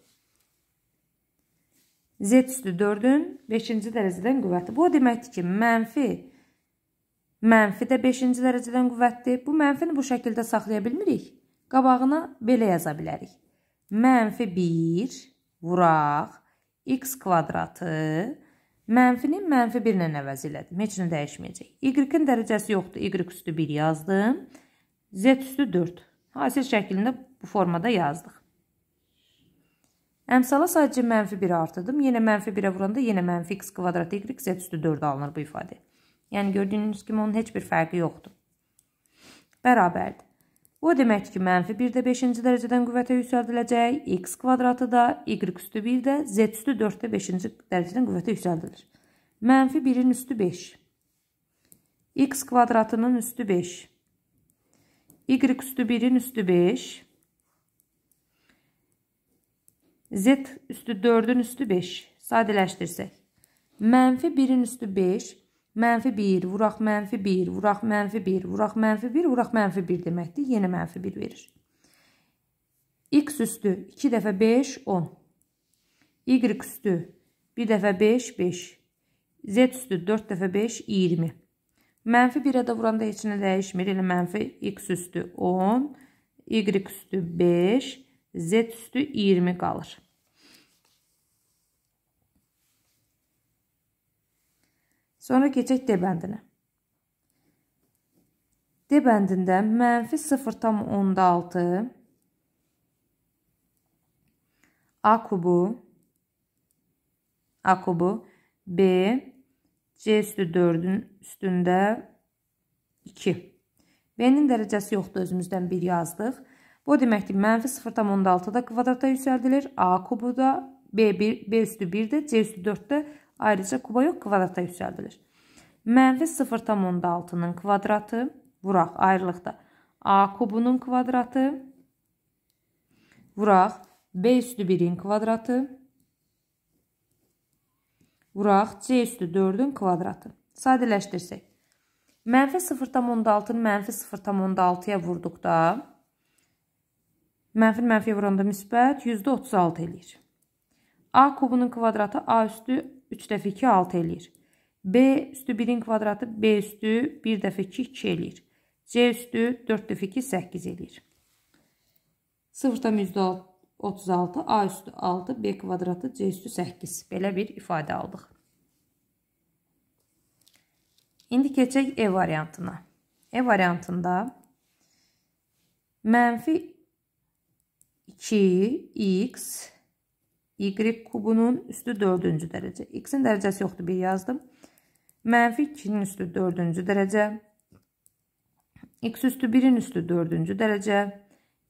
z üstü 4-ün 5-ci dərəcədən qüvvəti. Bu deməkdir ki, mənfi mənfi də 5-ci dərəcədən qüvvətdir. Bu mənfini bu şəkildə saxlaya bilmirik. Qabağına belə yaza bilərik. Mənfi 1 vuraq x kvadratı mənfinin mənfi 1 ilə əvəz elədim. Heç nə dəyişməyəcək. Y-in dərəcəsi yoxdur. Y üstü 1 yazdım. Z üstü 4. Hasil şəklində bu formada yazdıq. Əmsala sadəcə mənfi 1 artırdım. Yenə mənfi 1-ə vuranda yenə mənfi x kvadrat y z üstü 4 alınır bu ifadə. Yəni gördüyünüz kimi onun heç bir fərqi yoxdur. Bərabərdir. O demək ki, mənfi 1 də 5-ci dərəcədən qüvvətə yüksəldiləcək, x kvadratı da, y üstü 1 də, z üstü 4 də 5-ci dərəcədən qüvvətə yüksəldilir. Mənfi 1-in üstü 5, x kvadratının üstü 5, y üstü 1-in üstü 5, z üstü 4-ün üstü 5 sadələşdirsək. Mənfi 1-in üstü 5, Mənfi 1, vuraq mənfi 1, vuraq mənfi 1, vuraq mənfi 1, vuraq mənfi 1 deməkdir. Yenə mənfi 1 verir. X üstü 2 dəfə 5, 10. Y üstü 1 dəfə 5, 5. Z üstü 4 dəfə 5, 20. Mənfi 1-ə də vuranda heç nə dəyişmir. Elə mənfi x üstü 10, y üstü 5, z üstü 20 qalır. Sonra keçək D bəndinə. D bəndində mənfi 0,6 A kubu A kubu B C üstü 4-ün üstündə 2 B-nin dərəcəsi yoxdur özümüzdən 1 yazdıq. Bu deməkdir, mənfi 0,6 da kvadrata yüksəldilir. A kubu da B, B üstü 1-də, C üstü 4-də Ayrıca kuboyok kvadrata yüksəldilir. Mənfi 0,6-nın kvadratı, vuraq ayrılıqda A kubunun kvadratı, vuraq B üstü 1-in kvadratı, vuraq C üstü 4-ün kvadratı. Sadələşdirsək. Mənfi 0,6-nı mənfi 0,6-ya vurduqda, mənfi mənfiyə vuranda müsbət %36 eləyir. A kubunun kvadratı A üstü 3 dəfə 2 6 eləyir. B üstü 1-in kvadratı B üstü 1 dəfə 2 2 eləyir. C üstü 4 dəfə 2 8 eləyir. 0-dan 36 A üstü 6 B kvadratı C üstü 8. Belə bir ifadə aldıq. İndi keçək E variantına. E variantında mənfi 2 x Y kubunun üstü 4-cü dərəcə. X-in dərəcəsi yoxdur, 1 yazdım. Mənfi 2-nin üstü 4-cü dərəcə. X üstü 1-in üstü 4-cü dərəcə.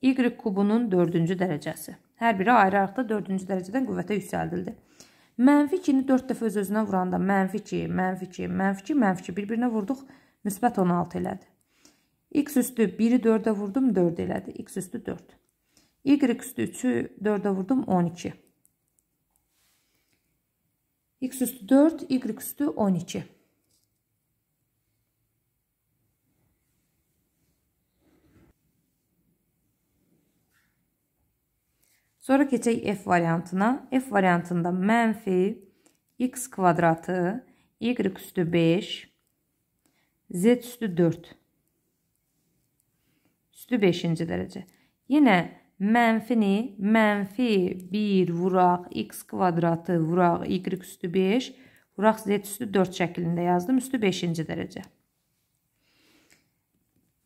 Y kubunun 4-cü dərəcəsi. Hər biri ayrı-ayrıqda 4-cü dərəcədən qüvvətə yüksəldildi. Mənfi 2-ni 4 dəfə öz-özünə vuranda mənfi 2, mənfi 2, mənfi 2, mənfi 2 bir-birinə vurduq, müsbət 16 elədi. X üstü 1-i 4-ə vurdum, 4 elədi. X üstü 4. Y üstü 3-ü 4-ə vurdum, 12. X üstü 4, Y üstü 12. Sonra geçecek F variantına. F variantında mənfi x kvadratı, y üstü 5, z üstü 4. Üstü 5. derece. Yine mənfini mənfi 1 vuraq x kvadratı vuraq y üstü 5 vuraq z üstü 4 şəklində yazdım. Üstü 5-ci dərəcə.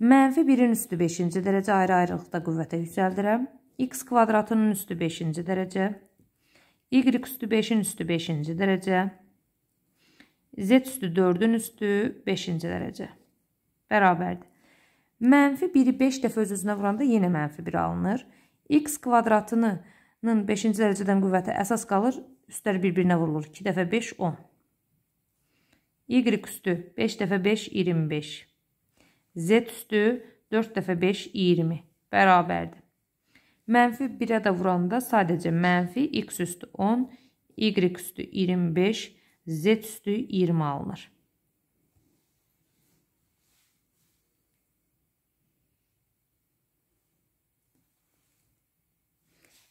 Mənfi 1-in üstü 5-ci dərəcə ayrı-ayrılıqda qüvvətə yüksəldirəm. x kvadratının üstü 5-ci dərəcə. y üstü 5-in üstü 5-ci dərəcə. z üstü 4-ün üstü 5-ci dərəcə. Bərabərdir. Mənfi 1-i 5 dəfə öz-özünə vuranda yenə mənfi 1 alınır x kvadratının 5-ci dərəcədən qüvvəti əsas qalır, üstlər bir-birinə vurulur. 2 dəfə 5, 10. y üstü 5 dəfə 5, 25. z üstü 4 dəfə 5, 20. Bərabərdir. Mənfi 1-ə də vuranda sadəcə mənfi x üstü 10, y üstü 25, z üstü 20 alınır.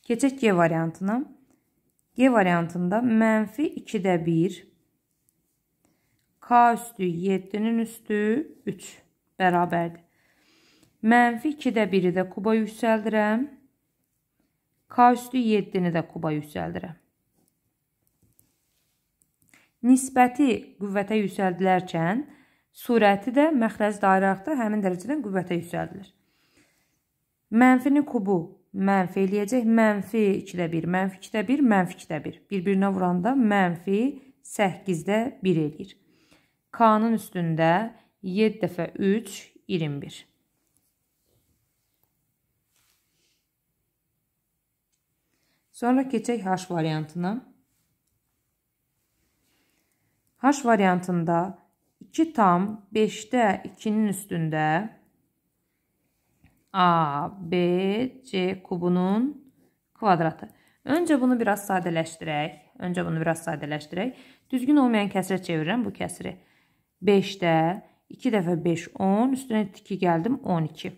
Keçək G variantına. G variantında mənfi 2-də 1, K üstü 7-nin üstü 3 bərabərdir. Mənfi 2-də 1-i də kuba yüksəldirəm. K üstü 7-ni də kuba yüksəldirəm. Nisbəti qüvvətə yüksəldilərkən, surəti də məxrəz dairə haqda həmin dərəcədən qüvvətə yüksəldilir. Mənfini kubu mənfi eləyəcək. Mənfi 2-də 1, mənfi 2-də 1, mənfi 2-də 1. Bir-birinə vuranda mənfi 8-də 1 eləyir. K-nın üstündə 7 dəfə 3, 21. Sonra keçək H variantına. H variantında 2 tam 5-də 2-nin üstündə 1, A, B, C kubunun kvadratı. Öncə bunu biraz sadələşdirək. Öncə bunu biraz sadələşdirək. Düzgün olmayan kəsrə çevirirəm bu kəsri. 5-də 2 dəfə 5 10, üstünə 2 gəldim 12.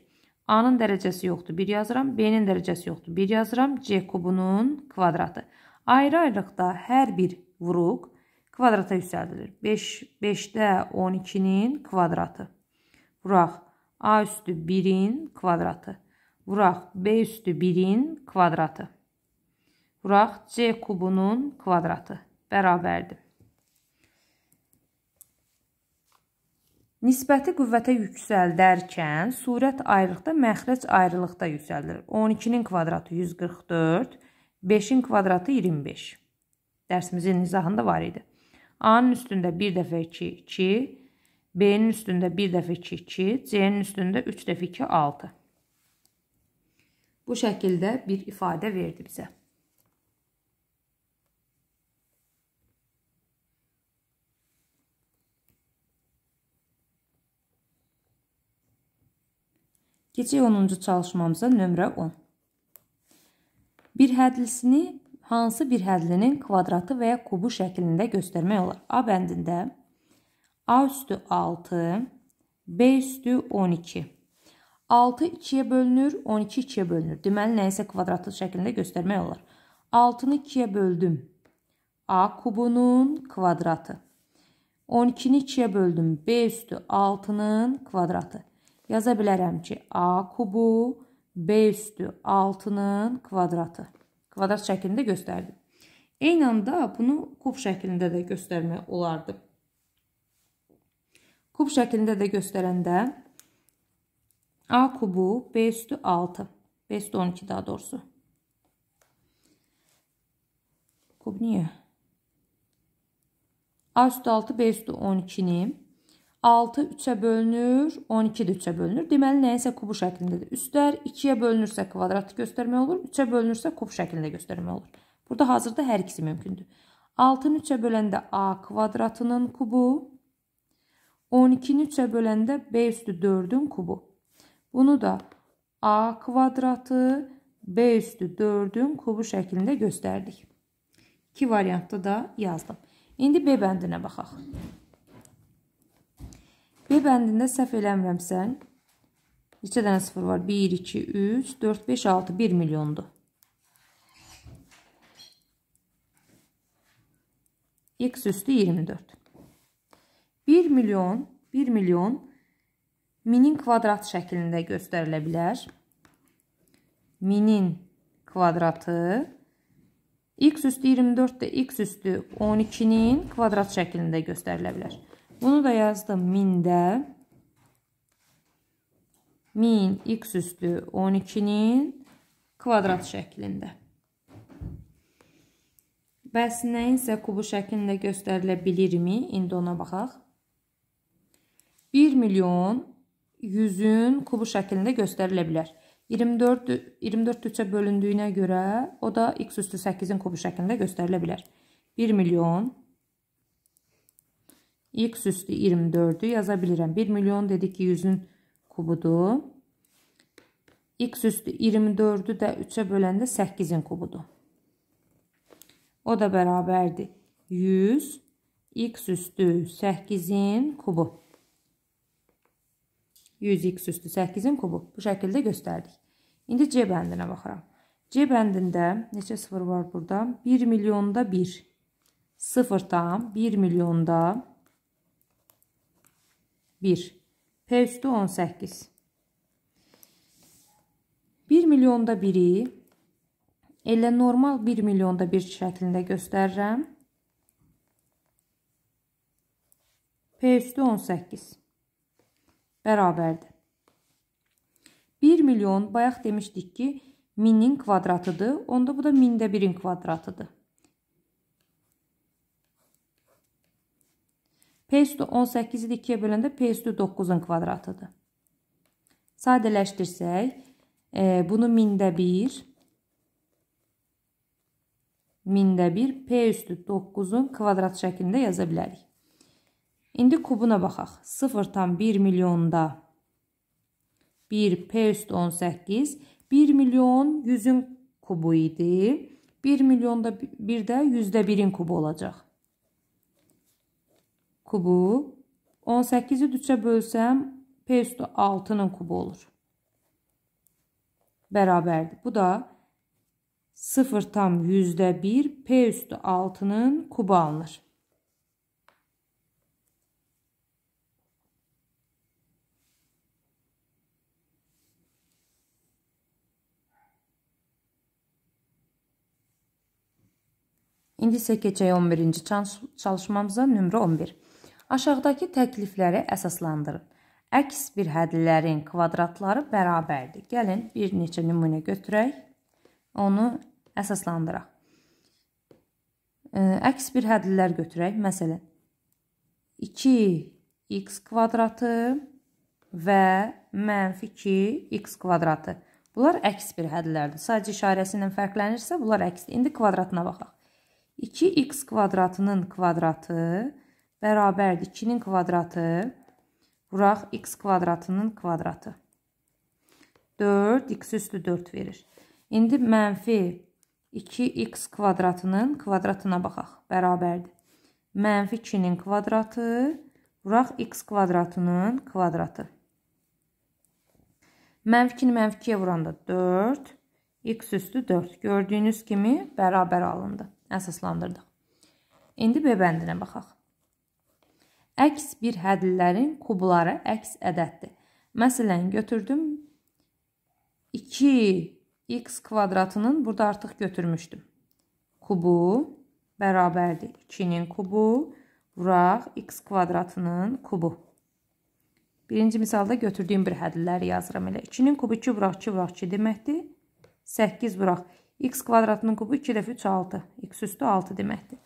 A-nın dərəcəsi yoxdur, 1 yazıram. B-nin dərəcəsi yoxdur, 1 yazıram. C kubunun kvadratı. Ayrı-ayrılıqda hər bir vuruq kvadrata yüksəldilir. 5 5-də 12-nin kvadratı. Vuraq A üstü 1-in kvadratı. Vuraq B üstü 1-in kvadratı. Vuraq C kubunun kvadratı. Bərabərdir. Nisbəti qüvvətə yüksəldərkən surət ayrılıqda, məxrəc ayrılıqda yüksəlir. 12-nin kvadratı 144, 5-in kvadratı 25. Dərsimizin izahında var idi. A-nın üstündə 1 dəfə 2, 2, B-nin üstündə 1 dəfə 2, 2. C-nin üstündə 3 dəfə 2, 6. Bu şəkildə bir ifadə verdi bizə. Keçək 10-cu çalışmamıza nömrə 10. Bir hədlisini hansı bir hədlinin kvadratı və ya kubu şəklində göstərmək olar? A bəndində A üstü 6, B üstü 12. 6 2-yə bölünür, 12 2-yə bölünür. Deməli, nəyisə kvadratlı şəklində göstərmək olar. 6-nı 2-yə böldüm. A kubunun kvadratı. 12-ni 2-yə böldüm. B üstü 6-nın kvadratı. Yaza bilərəm ki, A kubu B üstü 6-nın kvadratı. Kvadrat şəklində göstərdim. Eyni anda bunu kub şəklində də göstərmək olardı. Kub şəklində də göstərəndə A kubu B üstü 6. B üstü 12 daha doğrusu. Kub niyə? A üstü 6, B üstü 12-ni 6 3-ə bölünür, 12 də 3-ə bölünür. Deməli, nəyisə kubu şəklindədir. Üstlər 2-yə bölünürsə kvadratı göstərmək olur, 3-ə bölünürsə kub şəklində göstərmək olur. Burada hazırda hər ikisi mümkündür. 6-nı 3-ə böləndə A kvadratının kubu 12-ni 3-ə böləndə B üstü 4-ün kubu. Bunu da A kvadratı B üstü 4-ün kubu şəklində göstərdik. İki variantda da yazdım. İndi B bəndinə baxaq. B bəndində səhv eləmirəmsə, neçə dənə 0 var? 1, 2, 3, 4, 5, 6, 1 milyondur. X üstü 24. 1 milyon, 1 milyon minin kvadrat şəklində göstərilə bilər. Minin kvadratı x üstü 24 də x üstü 12-nin kvadrat şəklində göstərilə bilər. Bunu da yazdım mində. 1000 x üstü 12-nin kvadrat şəklində. Bəs nəyinsə kubu şəklində göstərilə bilirmi? İndi ona baxaq. 1 milyon 100-ün kubu şəklində göstərilə bilər. 24, 24 3-ə bölündüyünə görə o da x üstü 8-in kubu şəklində göstərilə bilər. 1 milyon x üstü 24-ü yaza bilirəm. 1 milyon dedik ki, 100-ün kubudur. x üstü 24-ü də 3-ə böləndə 8-in kubudur. O da bərabərdir. 100 x üstü 8-in kubu. 100x üstü 8-in kubu bu şəkildə göstərdik. İndi C bəndinə baxıram. C bəndində neçə sıfır var burada? 1 milyonda 1. Sıfırdan 1 milyonda 1. P üstü 18. 1 milyonda 1-i elə normal 1 milyonda 1 şəklində göstərirəm. P üstü 18. 18 bərabərdir. 1 milyon bayaq demişdik ki, 1000-in kvadratıdır. Onda bu da 1000-də 1-in kvadratıdır. P üstü 18-i 2-yə böləndə P üstü 9-un kvadratıdır. Sadələşdirsək, e, bunu 1000-də 1, 1000-də 1, P üstü 9-un kvadrat şəklində yaza bilərik. İndi kubuna baxaq. 0,1 milyonda 1 P üst 18, 1 milyon 100-ün kubu idi. 1 milyonda 1 də 100-də 1-in kubu olacaq. Kubu 18-i 3-ə bölsəm P üstü 6-nın kubu olur. Bərabərdir. Bu da 0 tam %1 P üstü 6-nın kubu alınır. İndi isə keçək 11-ci çalışmamıza nömrə 11. Aşağıdakı təklifləri əsaslandırın. Əks bir hədlərin kvadratları bərabərdir. Gəlin bir neçə nümunə götürək, onu əsaslandıraq. Əks bir hədlilər götürək. Məsələn, 2x kvadratı və mənfi 2x kvadratı. Bunlar əks bir hədlərdir. Sadəcə işarəsi ilə fərqlənirsə, bunlar əksdir. İndi kvadratına baxaq. 2x kvadratının kvadratı bərabərdir 2-nin kvadratı vuraq x kvadratının kvadratı. 4 x üstü 4 verir. İndi mənfi 2x kvadratının kvadratına baxaq. Bərabərdir. Mənfi 2-nin kvadratı vuraq x kvadratının kvadratı. Mənfi 2-ni mənfi 2-yə vuranda 4, x üstü 4. Gördüyünüz kimi bərabər alındı əsaslandırdıq. İndi B bəndinə baxaq. Əks bir hədlilərin kubları əks ədəddir. Məsələn, götürdüm 2x kvadratının burada artıq götürmüşdüm. Kubu bərabərdir 2-nin kubu vuraq x kvadratının kubu. Birinci misalda götürdüyüm bir hədliləri yazıram elə. 2-nin kubu 2 vuraq 2 vuraq 2 deməkdir. 8 vuraq x kvadratının kubu 2 dəfə 3, 6. x üstü 6 deməkdir.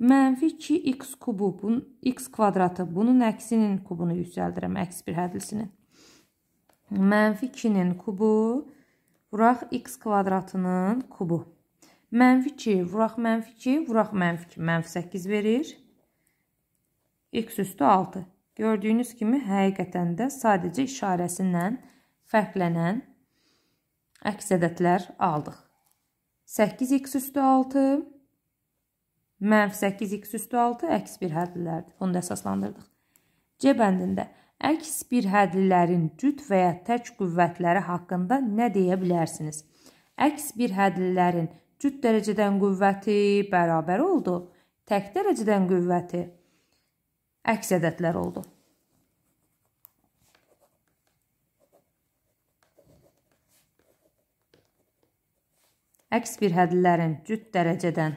Mənfi 2x kubu, bunun, x kvadratı, bunun əksinin kubunu yüksəldirəm, əks bir hədlisinin. Mənfi 2-nin kubu, vuraq x kvadratının kubu. Mənfi 2, vuraq mənfi 2, vuraq mənfi 2, mənfi 8 verir. x üstü 6. Gördüyünüz kimi, həqiqətən də sadəcə işarəsindən fərqlənən əks ədədlər aldıq. 8x üstü 6 mənf 8x üstü 6 əks bir hədlilərdir. Onu da əsaslandırdıq. C bəndində əks bir hədlilərin cüt və ya tək qüvvətləri haqqında nə deyə bilərsiniz? Əks bir hədlilərin cüt dərəcədən qüvvəti bərabər oldu, tək dərəcədən qüvvəti əks ədədlər oldu. Əks bir hədlərin cüt dərəcədən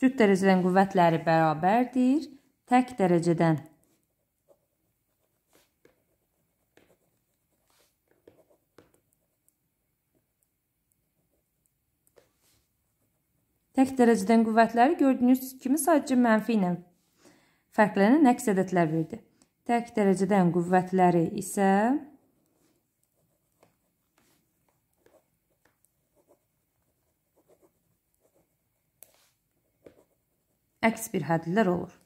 Cüt dərəcədən qüvvətləri bərabərdir. Tək dərəcədən Tək dərəcədən qüvvətləri gördüyünüz kimi sadəcə mənfi ilə fərqlənən əks ədədlər verdi. Tək dərəcədən qüvvətləri isə əks bir hədlər olur.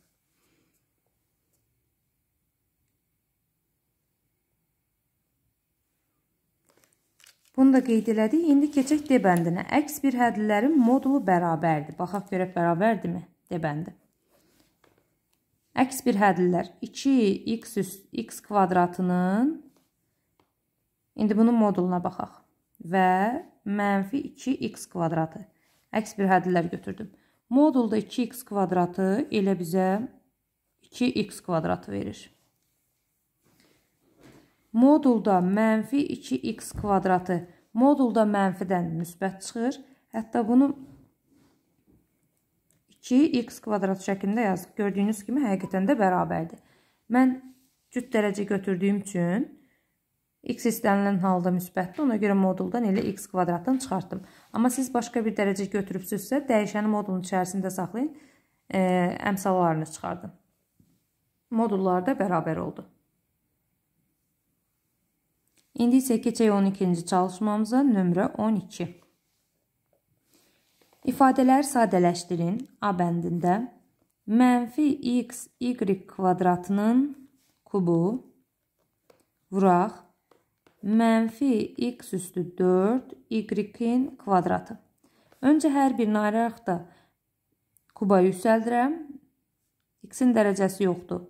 Bunu da qeyd elədik. İndi keçək D bəndinə. Əks bir hədlilərin modulu bərabərdir. Baxaq görək bərabərdirmi D bəndi. Əks bir hədlilər 2x üst x kvadratının İndi bunun moduluna baxaq. Və mənfi 2x kvadratı. Əks bir hədllər götürdüm. Modulda 2x kvadratı elə bizə 2x kvadratı verir. Modulda mənfi 2x kvadratı, modulda mənfidən müsbət çıxır. Hətta bunu 2x kvadrat şəklində yazıq. Gördüyünüz kimi həqiqətən də bərabərdir. Mən cüt dərəcə götürdüyüm üçün x istənilən halda müsbətdir. Ona görə moduldan elə x kvadratdan çıxartdım. Amma siz başqa bir dərəcə götürübsünüzsə, dəyişəni modulun içərisində saxlayın, ə, əmsallarını çıxardın. Modullar da bərabər oldu. İndi isə keçək 12-ci çalışmamıza nömrə 12. İfadələri sadələşdirin. A bəndində mənfi x, y kvadratının kubu vuraq mənfi x üstü 4, y-in kvadratı. Öncə hər birini ayıraraq da kuba yüksəldirəm. X-in dərəcəsi yoxdur.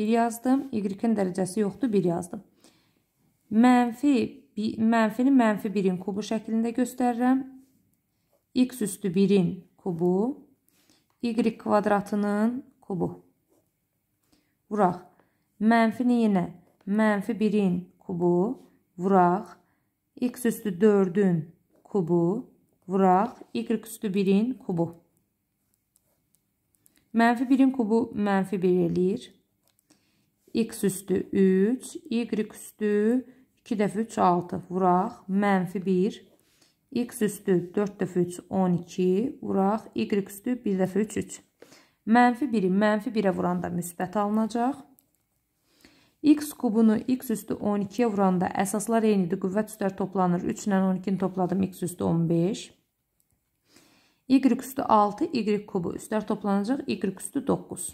1 yazdım, y-in dərəcəsi yoxdur, 1 yazdım. Mənfi, mənfini mənfi 1-in kubu şəklində göstərirəm. x üstü 1-in kubu, y kvadratının kubu. Vuraq. Mənfini yenə mənfi 1-in kubu, vuraq. x üstü 4-ün kubu, vuraq. y üstü 1-in kubu. Mənfi 1-in kubu mənfi 1 eləyir. x üstü 3, y üstü 4 2 dəfə 3, 6 vuraq, mənfi 1, x üstü 4 dəfə 3, 12 vuraq, y üstü 1 dəfə 3, 3. Mənfi 1-i mənfi 1-ə vuranda müsbət alınacaq. x kubunu x üstü 12-yə vuranda əsaslar eynidir, qüvvət üstlər toplanır, 3 ilə 12-ni topladım, x üstü 15. y üstü 6, y kubu üstlər toplanacaq, y üstü 9.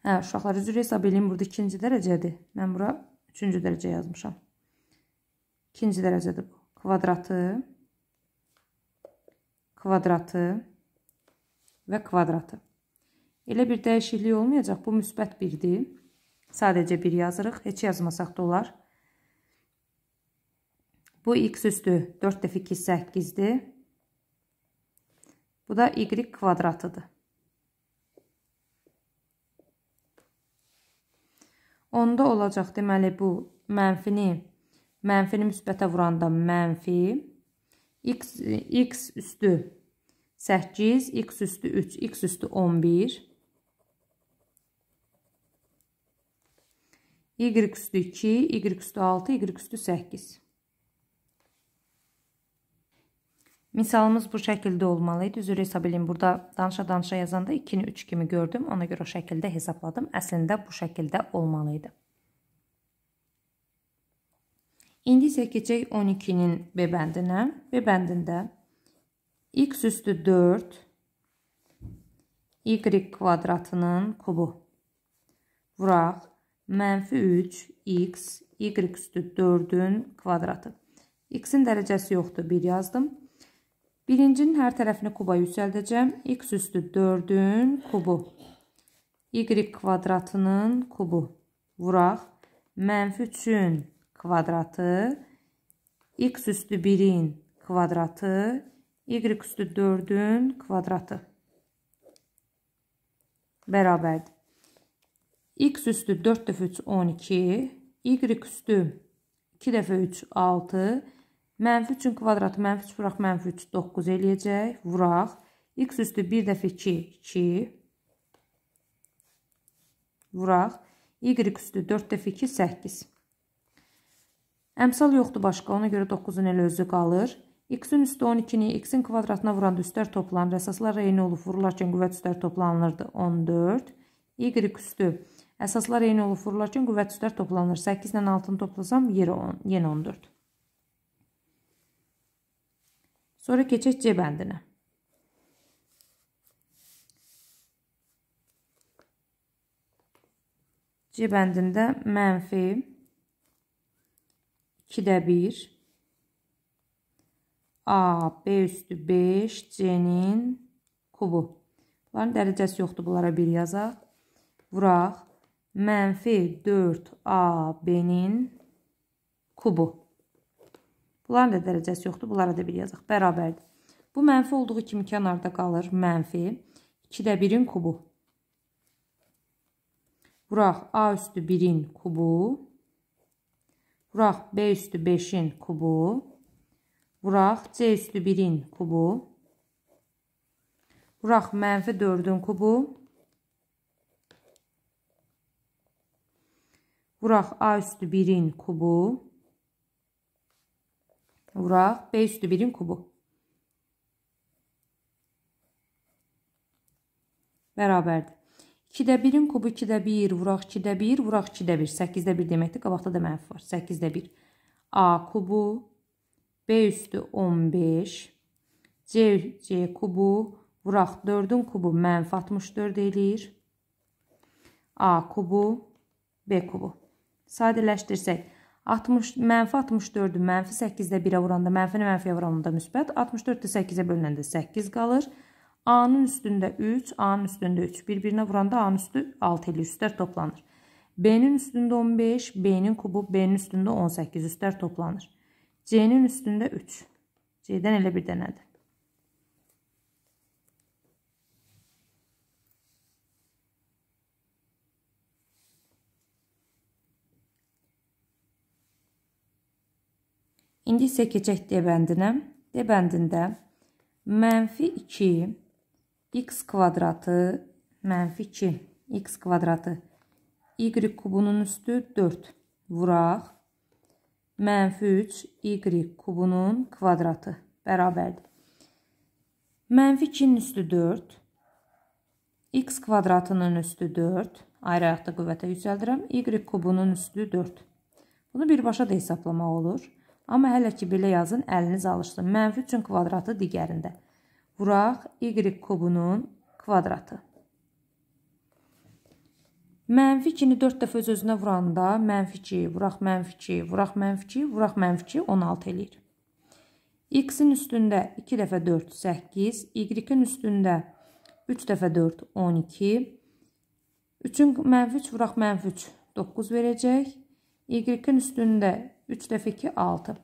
Hə, uşaqlar üzr hesab edeyim, burada ikinci dərəcədir. Mən bura üçüncü dərəcə yazmışam. İkinci dərəcədir bu. Kvadratı, kvadratı və kvadratı. Elə bir dəyişiklik olmayacaq. Bu müsbət birdir. Sadəcə bir yazırıq. Heç yazmasaq da olar. Bu x üstü 4 dəfə 2, 8-dir. Bu da y kvadratıdır. Onda olacaq deməli bu mənfini mənfini müsbətə vuranda mənfi x x üstü 8 x üstü 3 x üstü 11 y üstü 2 y üstü 6 y üstü 8 Misalımız bu şəkildə olmalı idi. Üzr hesab edin. Burada danışa-danışa yazanda 2-ni 3 kimi gördüm. Ona görə o şəkildə hesabladım. Əslində bu şəkildə olmalı idi. İndi isə keçək 12-nin B bəndinə. B bəndində x üstü 4 y kvadratının kubu. Vuraq. Mənfi 3 x y üstü 4-ün kvadratı. x-in dərəcəsi yoxdur. 1 yazdım. Birincinin hər tərəfini kuba yüksəldəcəm. X üstü 4-ün kubu. Y kvadratının kubu. Vuraq. Mənfi 3-ün kvadratı. X üstü 1-in kvadratı. Y üstü 4-ün kvadratı. Bərabərdir. X üstü 4 dəfə 3, 12. Y üstü 2 dəfə 3, 6. Mənfi 3-ün kvadratı mənfi 3 vuraq mənfi 3 9 eləyəcək. Vuraq. X üstü 1 dəfə 2 2. Vuraq. Y üstü 4 dəfə 2 8. Əmsal yoxdur başqa. Ona görə 9-un elə özü qalır. X-in üstü 12-ni X-in kvadratına vuranda üstlər toplanır. Əsaslar eyni olub vurularkən qüvvət üstlər toplanılırdı 14. Y üstü əsaslar eyni olub vurularkən qüvvət üstlər toplanır. 8 ilə 6-nı toplasam yerə 10, yenə 14. Sonra keçək C bəndinə. C bəndində mənfi 2-də 1 A, B üstü 5 C-nin kubu. Bunların dərəcəsi yoxdur, bunlara 1 yazaq. Vuraq. Mənfi 4 A, B-nin kubu. Bunların da dərəcəsi yoxdur. Bunlara da 1 yazaq. Bərabərdir. Bu mənfi olduğu kimi kənarda qalır. Mənfi 2-də 1-in kubu. Vuraq A üstü 1-in kubu. Vuraq B üstü 5-in kubu. Vuraq C üstü 1-in kubu. Vuraq mənfi 4-ün kubu. Vuraq A üstü 1-in kubu. Vuraq. B üstü 1-in kubu. Bərabərdir. 2-də 1-in kubu 2-də 1, vuraq 2-də 1, vuraq 2-də 1. 8-də 1 deməkdir. Qabaqda da mənfi var. 8-də 1. A kubu. B üstü 15. C, C kubu. Vuraq 4-ün kubu mənfi 64 eləyir. A kubu. B kubu. Sadələşdirsək. 60, mənfi 64-ü mənfi 8-də 1-ə vuranda mənfini mənfiyə vuranda müsbət. 64-də 8-ə bölünəndə 8 qalır. A-nın üstündə 3, A-nın üstündə 3. Bir-birinə vuranda A-nın üstü 6 ilə üstlər toplanır. B-nin üstündə 15, B-nin kubu B-nin üstündə 18 üstlər toplanır. C-nin üstündə 3. C-dən elə bir dənədir. İndi isə keçək D bəndinə. D bəndində mənfi 2 x kvadratı mənfi 2 x kvadratı y kubunun üstü 4 vuraq mənfi 3 y kubunun kvadratı bərabərdir. Mənfi 2-nin üstü 4, x kvadratının üstü 4, ayrı ayaqda qüvvətə yüksəldirəm, y kubunun üstü 4. Bunu birbaşa da hesablamaq olur. Amma hələ ki belə yazın, əliniz alışsın. Mənfi üçün kvadratı digərində. Vuraq y kubunun kvadratı. Mənfi 2-ni 4 dəfə öz-özünə vuranda mənfi 2, vuraq mənfi 2, vuraq mənfi 2, vuraq mənfi 2 16 eləyir. X-in üstündə 2 dəfə 4 8, Y-in üstündə 3 dəfə 4 12, 3-ün mənfi 3 vuraq mənfi 3 9 verəcək. Y-in üstündə 3 dəfə 2, 6.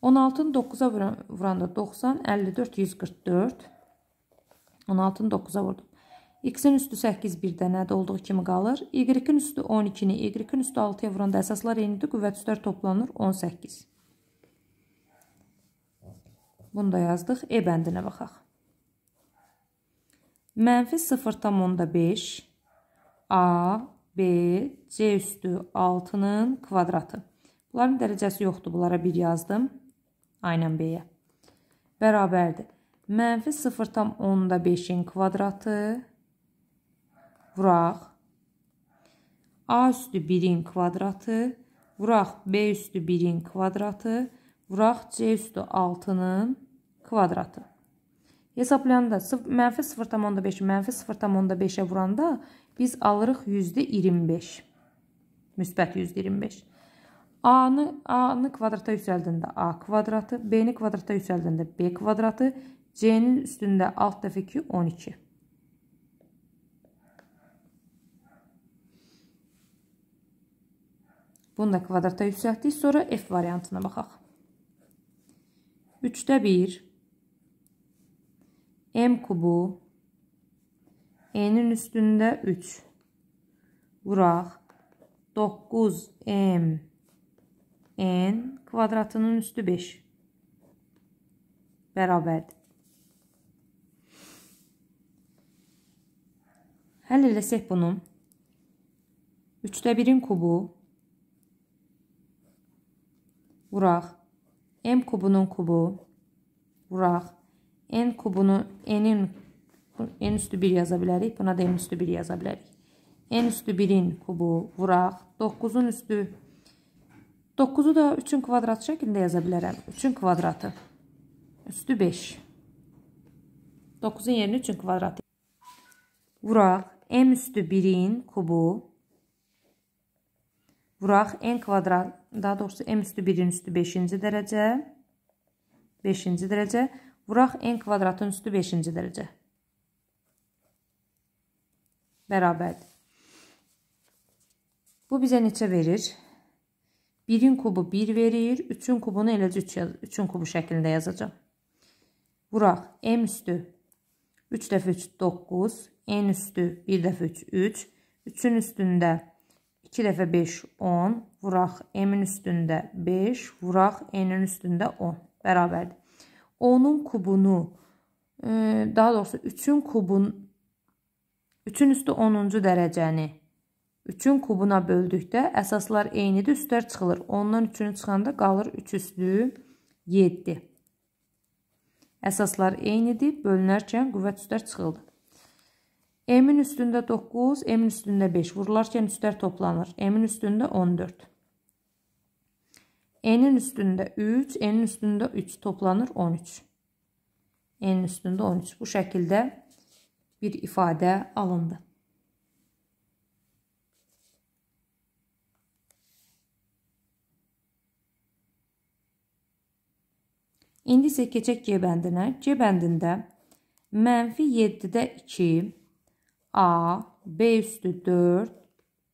16-nı 9-a vuranda 90, 54, 144. 16-nı 9-a vurdum. X-in üstü 8 bir dənədə olduğu kimi qalır. Y-in üstü 12-ni, Y-in üstü 6-ya vuranda əsaslar eynidir. Qüvvət üstlər toplanır 18. Bunu da yazdıq. E bəndinə baxaq. Mənfi 0,5 A, B, C üstü 6-nın kvadratı. Bunların dərəcəsi yoxdur. Bunlara 1 yazdım. Aynən B-yə. Bərabərdir. Mənfi 0,5-in kvadratı vuraq. A üstü 1-in kvadratı vuraq. B üstü 1-in kvadratı vuraq. C üstü 6-nın kvadratı. Hesablayanda mənfi 0,5 mənfi 0,5-ə vuranda biz alırıq %25. Müsbət %25. A-nı A-nı kvadrata yüksəldəndə A kvadratı, B-ni kvadrata yüksəldəndə B kvadratı, C-nin üstündə alt dəfə 2 12. Bunu da kvadrata yüksəltdik. Sonra F variantına baxaq. 3-də 1 M kubu E-nin üstündə 3 vuraq 9M n kvadratının üstü 5 bərabərdir. Həll eləsək bunu. 3-də 1-in kubu vuraq. m kubunun kubu vuraq. n kubunu n-in n üstü 1 yaza bilərik. Buna da n üstü 1 yaza bilərik. n üstü 1-in kubu vuraq. 9-un üstü 1 9-u da 3-ün kvadrat şəklində yaza bilərəm. 3-ün kvadratı. Üstü 5. 9-un yerini 3-ün kvadratı. Vuraq m üstü 1-in kubu. Vuraq n kvadrat, daha doğrusu m üstü 1-in üstü 5-ci dərəcə. 5-ci dərəcə. Vuraq n kvadratın üstü 5-ci dərəcə. Bərabərdir. Bu bizə neçə verir? 1-in kubu 1 verir, 3-ün kubunu eləcə 3-ün kubu şəklində yazacaq. Vuraq, m üstü 3 dəfə 3, 9, n üstü 1 dəfə 3, 3, 3-ün üstündə 2 dəfə 5, 10, vuraq, m-in üstündə 5, vuraq, n-in üstündə 10, bərabərdir. 10-un kubunu, e, daha doğrusu 3-ün kubun, 3-ün üstü 10-cu dərəcəni 3-ün kubuna böldükdə əsaslar eynidir, üstlər çıxılır. Ondan 3-ünü çıxanda qalır 3 üstlü 7. Əsaslar eynidir, bölünərkən qüvvət üstlər çıxıldı. M-in üstündə 9, M-in üstündə 5. Vurularkən üstlər toplanır. M-in üstündə 14. N-in üstündə 3, N-in üstündə 3 toplanır 13. N-in üstündə 13. Bu şəkildə bir ifadə alındı. İndi isə keçək C bəndinə. C bəndində mənfi 7-də 2 A, B üstü 4,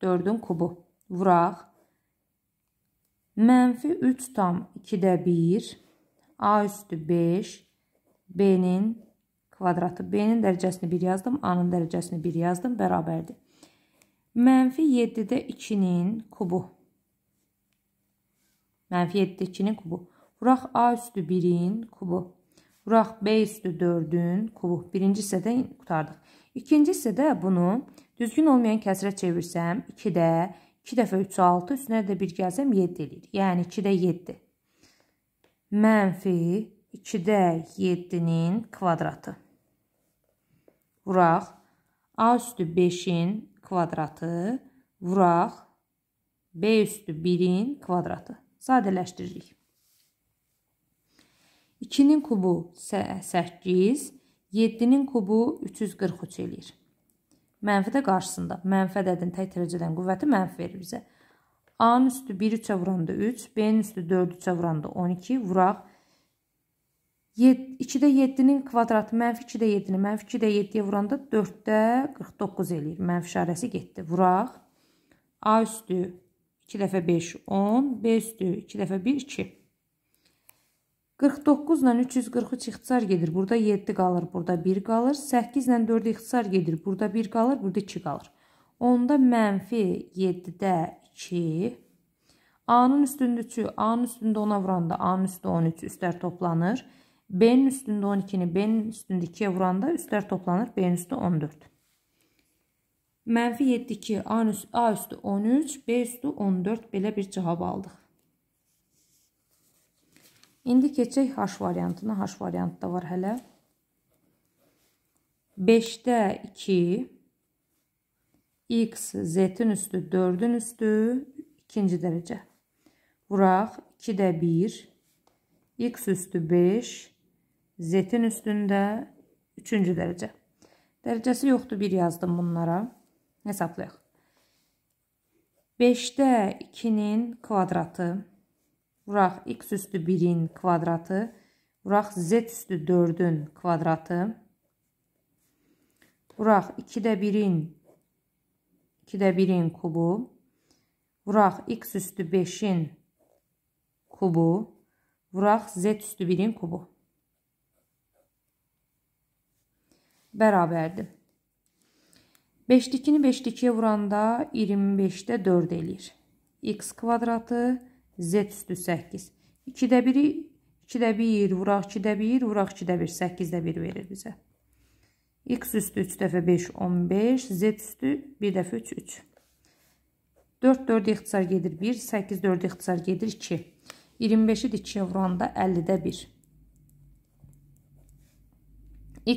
4-ün kubu vuraq. Mənfi 3 tam 2-də 1 A üstü 5 B-nin kvadratı. B-nin dərəcəsini 1 yazdım, A-nın dərəcəsini 1 yazdım, bərabərdir. Mənfi 7-də 2-nin kubu. Mənfi 7-də 2-nin kubu. Vuraq A üstü 1-in kubu. Vuraq B üstü 4-ün kubu. Birinci hissədə qutardıq. İkinci hissədə bunu düzgün olmayan kəsrə çevirsəm 2-də, 2 dəfə 3-ü 6 üstünə də 1 gəlsəm 7 eləyir. Yəni 2-də 7. Mənfi 2-də 7-nin kvadratı. Vuraq A üstü 5-in kvadratı. Vuraq B üstü 1-in kvadratı. Sadələşdiririk. 2-nin kubu 8, 7-nin kubu 343 eləyir. Mənfi də qarşısında. Mənfi ədədin tək dərəcədən qüvvəti mənfi verir bizə. A-nın üstü 1 3-ə vuranda 3, B-nin üstü 4 3-ə vuranda 12, vuraq. 2-də 7-nin kvadratı mənfi 2-də 7-ni, mənfi 2-də 7-yə vuranda 4-də 49 eləyir. Mənfi işarəsi getdi. Vuraq. A üstü 2 dəfə 5 10, B üstü 2 dəfə 1 2. 49 ilə 343 ixtisar gedir. Burada 7 qalır, burada 1 qalır. 8 ilə 4 ixtisar gedir. Burada 1 qalır, burada 2 qalır. Onda mənfi 7-də 2. A-nın üstündə 3-ü, A-nın üstündə 10-a vuranda A-nın üstü 13 üstlər toplanır. B-nin üstündə 12-ni, B-nin üstündə 2-yə vuranda üstlər toplanır. B-nin üstü 14. Mənfi 7, 2, A, A üstü 13, B üstü 14 belə bir cavab aldıq. İndi keçək H variantına. H variantı da var hələ. 5-də 2 x z-in üstü 4-ün üstü ikinci dərəcə. Vuraq 2-də 1 x üstü 5 z-in üstündə üçüncü dərəcə. Dərəcəsi yoxdur 1 yazdım bunlara. Hesablayaq. 5-də 2-nin kvadratı vuraq x üstü 1-in kvadratı, vuraq z üstü 4-ün kvadratı, vuraq 2-də 1-in 2-də 1-in kubu, vuraq x üstü 5-in kubu, vuraq z üstü 1-in kubu. Bərabərdir. 5-dikini 5-dikiyə vuranda 25-də 4 eləyir. x kvadratı Z üstü 8. 2-də 1, 2-də 1, vuraq 2-də 1, vuraq 2-də 1, 8-də 1 verir bizə. X üstü 3 dəfə 5, 15, Z üstü 1 dəfə 3, 3. 4, 4 ixtisar gedir 1, 8, 4 ixtisar gedir 2. 25-i 2-yə vuranda 50-də 1.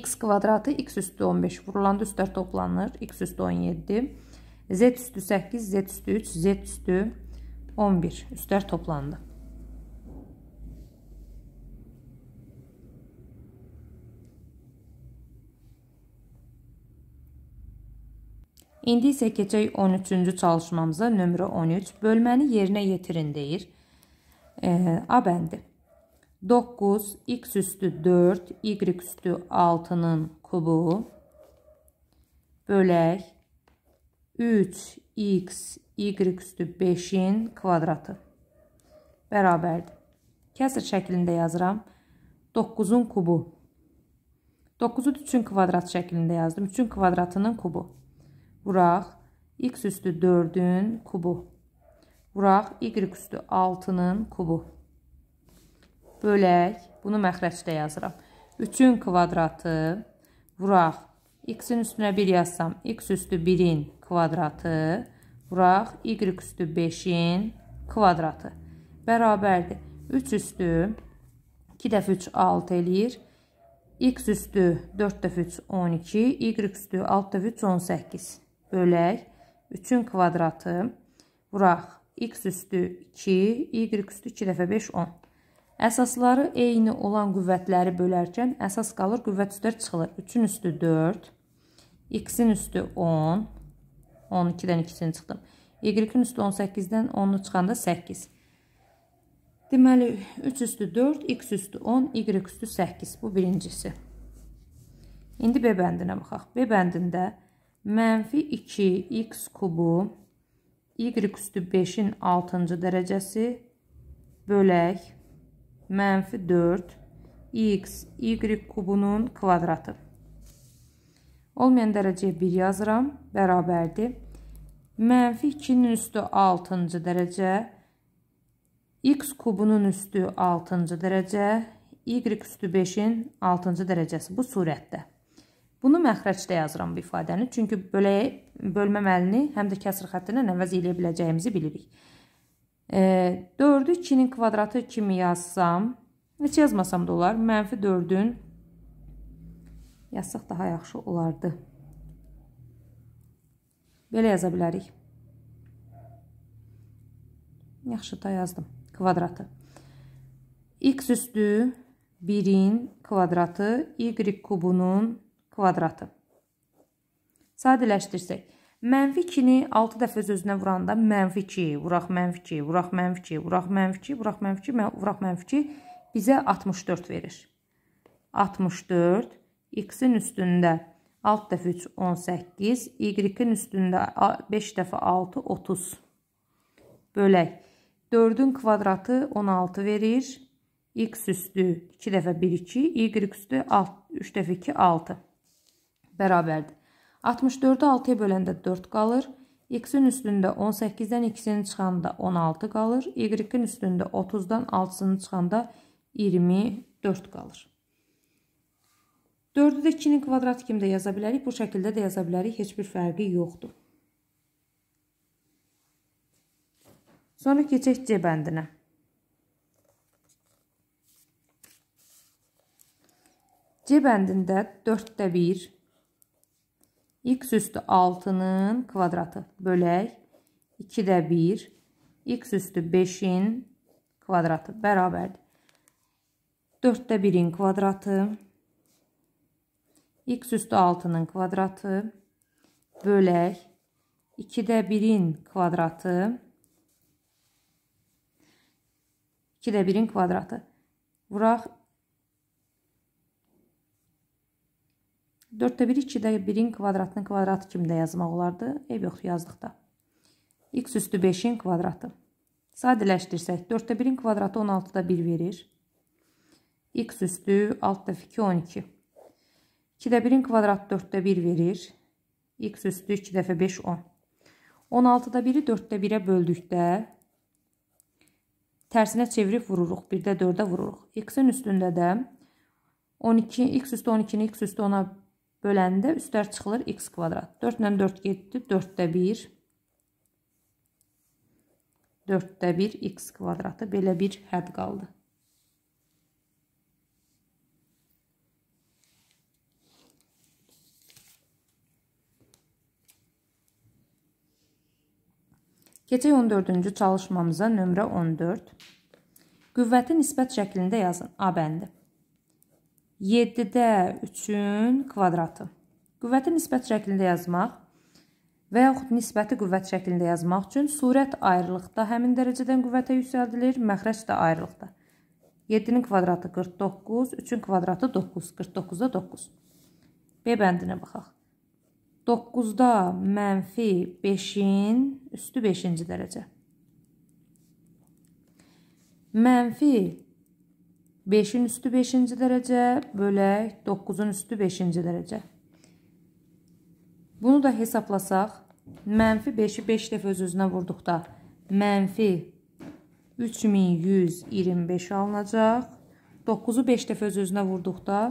X kvadratı X üstü 15 vurulanda üstlər toplanır. X üstü 17, Z üstü 8, Z üstü 3, Z üstü 3. 11 üstler toplandı. İndi isə keçək 13-cü çalışmamıza, nömrə 13. Bölməni yerinə yetirin deyir. E, A bəndi. 9, x üstü 4, y üstü 6'nın kubu bölək 3x y üstü 5-in kvadratı bərabərdir. Kəsir şəklində yazıram. 9-un kubu. 9-u 3-ün kvadrat şəklində yazdım. 3-ün kvadratının kubu. Vuraq. x üstü 4-ün kubu. Vuraq. y üstü 6-nın kubu. Bölək. Bunu məxrəcdə yazıram. 3-ün kvadratı. Vuraq. x-in üstünə 1 yazsam. x üstü 1-in kvadratı. Vuraq Burax, y üstü 5-in kvadratı bərabərdir. 3 üstü 2 dəfə 3 6 eləyir. x üstü 4 dəfə 3 12, y üstü 6 dəfə 3 18. Bölək 3-ün kvadratı. Burax, x üstü 2, y üstü 2 dəfə 5 10. Əsasları eyni olan qüvvətləri bölərkən əsas qalır, qüvvət üstlər çıxılır. 3-ün üstü 4, x-in üstü 10, 12-dən 2-sini çıxdım. Y-in üstü 18-dən 10-u çıxanda 8. Deməli, 3 üstü 4, x üstü 10, y üstü 8. Bu birincisi. İndi B bəndinə baxaq. B bəndində mənfi 2x kubu y üstü 5-in 6-cı dərəcəsi bölək mənfi 4 x y kubunun kvadratı. Olmayan dərəcəyə 1 yazıram bərabərdir. Mənfi 2-nin üstü 6-cı dərəcə, x kubunun üstü 6-cı dərəcə, y üstü 5-in 6-cı dərəcəsi bu surətdə. Bunu məxrəcdə yazıram bu ifadəni, çünki belə bölmə məlini həm də kəsir xətti ilə əvəz eləyə biləcəyimizi bilirik. E, 4-ü 2-nin kvadratı kimi yazsam, heç yazmasam da olar, mənfi 4-ün yazsaq daha yaxşı olardı. Belə yaza bilərik. Yaxşı da yazdım. Kvadratı. X üstü 1-in kvadratı, Y kubunun kvadratı. Sadələşdirsək. Mənfi 2-ni 6 dəfə öz-özünə vuranda mənfi 2, vuraq mənfi 2, vuraq mənfi 2, vuraq mənfi 2, vuraq mənfi 2, vuraq mənfi 2 bizə 64 verir. 64 x-in üstündə Alt dəfə 3, 18. Y-in üstündə 5 dəfə 6, 30. Bölək. 4-ün kvadratı 16 verir. X üstü 2 dəfə 1, 2. Y üstü 3 dəfə 2, 6. Bərabərdir. 64-ü 6-ya böləndə 4 qalır. X-in üstündə 18-dən 2-sini çıxanda 16 qalır. Y-in üstündə 30-dan 6-sını çıxanda 24 qalır. 4-ü də 2-nin kvadrat kimi də yaza bilərik, bu şəkildə də yaza bilərik, heç bir fərqi yoxdur. Sonra keçək C bəndinə. C bəndində 4-də 1 x üstü 6-nın kvadratı bölək 2-də 1 x üstü 5-in kvadratı bərabərdir. 4-də 1-in kvadratı bölək x üstü 6-nın kvadratı bölək 2-də 1-in kvadratı 2-də 1-in kvadratı vuraq 4-də 1 2-də 1-in kvadratının kvadratı kimi də yazmaq olardı. Ev yoxdur yazdıqda. x üstü 5-in kvadratı. Sadələşdirsək 4-də 1-in kvadratı 16-da 1 verir. x üstü 6-da 2 12. 2-də 1-in kvadratı 4-də 1 verir. X üstü 2 dəfə 5, 10. 16-da 1-i 4-də 1-ə böldükdə tərsinə çevirib vururuq. 1-də 4-də vururuq. X-in üstündə də 12, x üstü 12-ni x üstü 10-a böləndə üstlər çıxılır x kvadrat. 4 ilə 4 getdi, 4-də 1. 4-də 1 x kvadratı. Belə bir hədd qaldı. Keçək 14-cü çalışmamıza nömrə 14. Qüvvəti nisbət şəklində yazın. A bəndi. 7-də 3-ün kvadratı. Qüvvəti nisbət şəklində yazmaq və yaxud nisbəti qüvvət şəklində yazmaq üçün surət ayrılıqda həmin dərəcədən qüvvətə yüksəldilir, məxrəc də ayrılıqda. 7-nin kvadratı 49, 3-ün kvadratı 9, 49-da 9. B bəndinə baxaq. 9-da mənfi 5-in üstü 5-ci dərəcə. Mənfi 5-in üstü 5-ci dərəcə bölək 9-un üstü 5-ci dərəcə. Bunu da hesablasaq, mənfi 5-i 5 dəfə öz-özünə vurduqda mənfi 3125 alınacaq. 9-u 5 dəfə öz-özünə vurduqda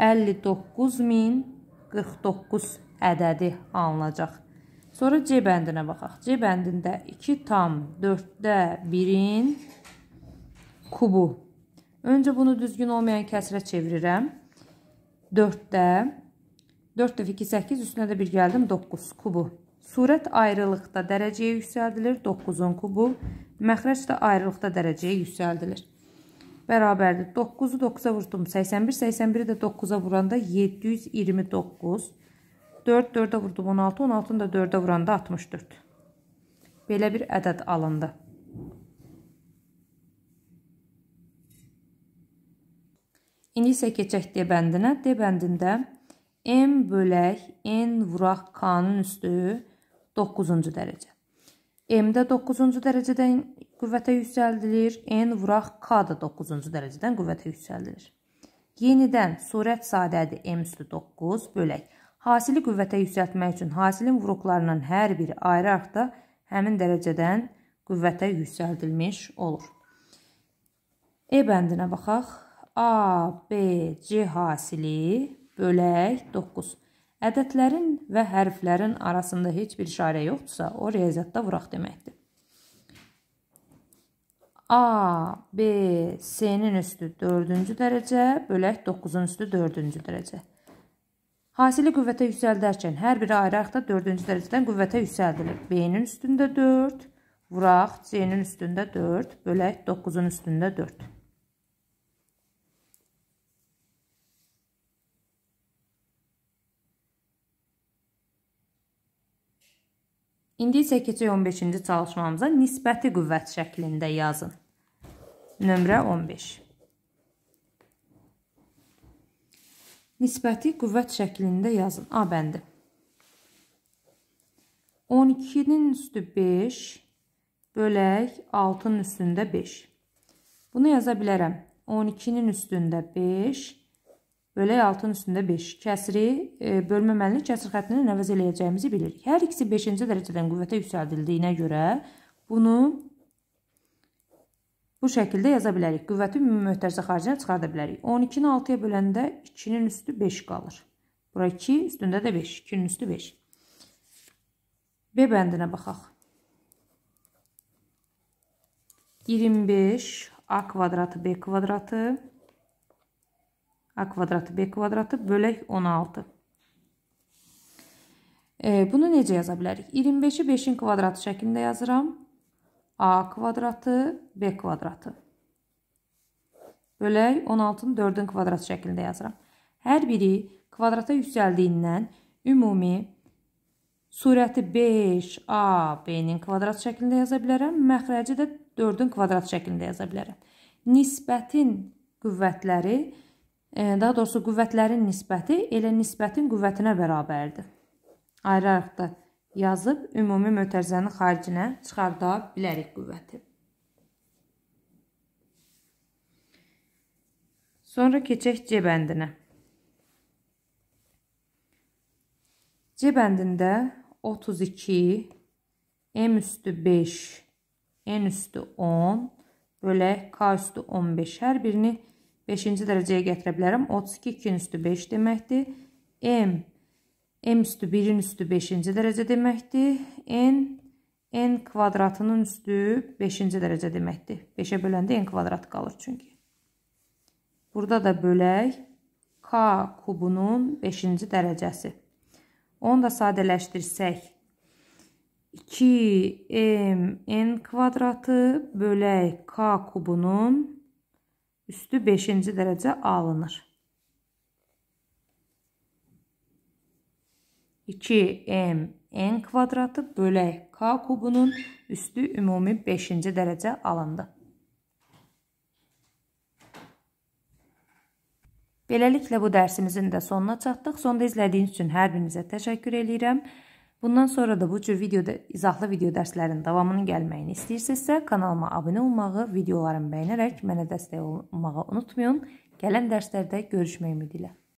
59000 49 ədədi alınacaq. Sonra C bəndinə baxaq. C bəndində 2 tam 4-də 1-in kubu. Öncə bunu düzgün olmayan kəsrə çevirirəm. 4-də 4 dəfə 2 8 üstünə də 1 gəldim 9 kubu. Surət ayrılıqda dərəcəyə yüksəldilir 9-un kubu. Məxrəc də ayrılıqda dərəcəyə yüksəldilir bərabərdir. 9-u 9-a vurdum 81, 81-i də 9-a vuranda 729. 4 4-ə vurdum 16, 16-nı da 4-ə vuranda 64. Belə bir ədəd alındı. İndi isə keçək D bəndinə. D bəndində M bölək N vuraq K-nın üstü 9-cu dərəcə. M-də 9-cu dərəcədən qüvvətə yüksəldilir, N vuraq K da 9-cu dərəcədən qüvvətə yüksəldilir. Yenidən surət sadədir M üstü 9 bölək. Hasili qüvvətə yüksəltmək üçün hasilin vuruqlarından hər biri ayrı-ayrıda həmin dərəcədən qüvvətə yüksəldilmiş olur. E bəndinə baxaq. A, B, C hasili bölək 9. Ədədlərin və hərflərin arasında heç bir işarə yoxdursa, o riyaziyyatda vuraq deməkdir. A, B, C-nin üstü 4-cü dərəcə, bölək 9-un üstü 4-cü dərəcə. Hasili qüvvətə yüksəldərkən hər biri ayrı-ayrıqda 4-cü dərəcədən qüvvətə yüksəldilir. B-nin üstündə 4, vuraq C-nin üstündə 4, bölək 9-un üstündə 4. İndi isə keçək 15-ci çalışmamıza nisbəti qüvvət şəklində yazın. Nömrə 15. Nisbəti qüvvət şəklində yazın. A bəndi. 12-nin üstü 5 bölək 6-nın üstündə 5. Bunu yaza bilərəm. 12-nin üstündə 5 Bölək 6-nın üstündə 5. Kəsri e, bölməməlini kəsr xəttini ilə əvəz eləyəcəyimizi bilirik. Hər ikisi 5-ci dərəcədən qüvvətə yüksəldildiyinə görə bunu bu şəkildə yaza bilərik. Qüvvəti ümumi möhtərsə xaricinə çıxarda bilərik. 12-ni 6-ya böləndə 2-nin üstü 5 qalır. Bura 2, üstündə də 5. 2-nin üstü 5. B bəndinə baxaq. 25 A kvadratı B kvadratı A kvadratı B kvadratı bölək 16. E, bunu necə yaza bilərik? 25-i 5-in kvadratı şəklində yazıram. A kvadratı B kvadratı. Bölək 16-nı 4-ün kvadratı şəklində yazıram. Hər biri kvadrata yüksəldiyindən ümumi surəti 5AB-nin kvadrat şəklində yaza bilərəm. Məxrəci də 4-ün kvadrat şəklində yaza bilərəm. Nisbətin qüvvətləri 5 daha doğrusu qüvvətlərin nisbəti elə nisbətin qüvvətinə bərabərdir. Ayıraraq da yazıb ümumi mötərizənin xaricinə çıxarda bilərik qüvvəti. Sonra keçək C bəndinə. C bəndində 32 M üstü 5 N üstü 10 bölək K üstü 15 hər birini 1 5-ci dərəcəyə gətirə bilərəm. 32 2-nin üstü 5 deməkdir. M, M üstü 1-in üstü 5-ci dərəcə deməkdir. N, N kvadratının üstü 5-ci dərəcə deməkdir. 5-ə böləndə N kvadrat qalır çünki. Burada da bölək K kubunun 5-ci dərəcəsi. Onu da sadələşdirsək. 2 m n kvadratı bölək k kubunun üstü 5-ci dərəcə alınır. 2mn kvadratı bölək k kubunun üstü ümumi 5-ci dərəcə alındı. Beləliklə bu dərsimizin də sonuna çatdıq. Sonda izlədiyiniz üçün hər birinizə təşəkkür edirəm. Bundan sonra da bu cür video izahlı video dərslərinin davamının gəlməyini istəyirsinizsə, kanalıma abunə olmağı, videolarımı bəyənərək mənə dəstək olmağı unutmayın. Gələn dərslərdə görüşmək ümidilə.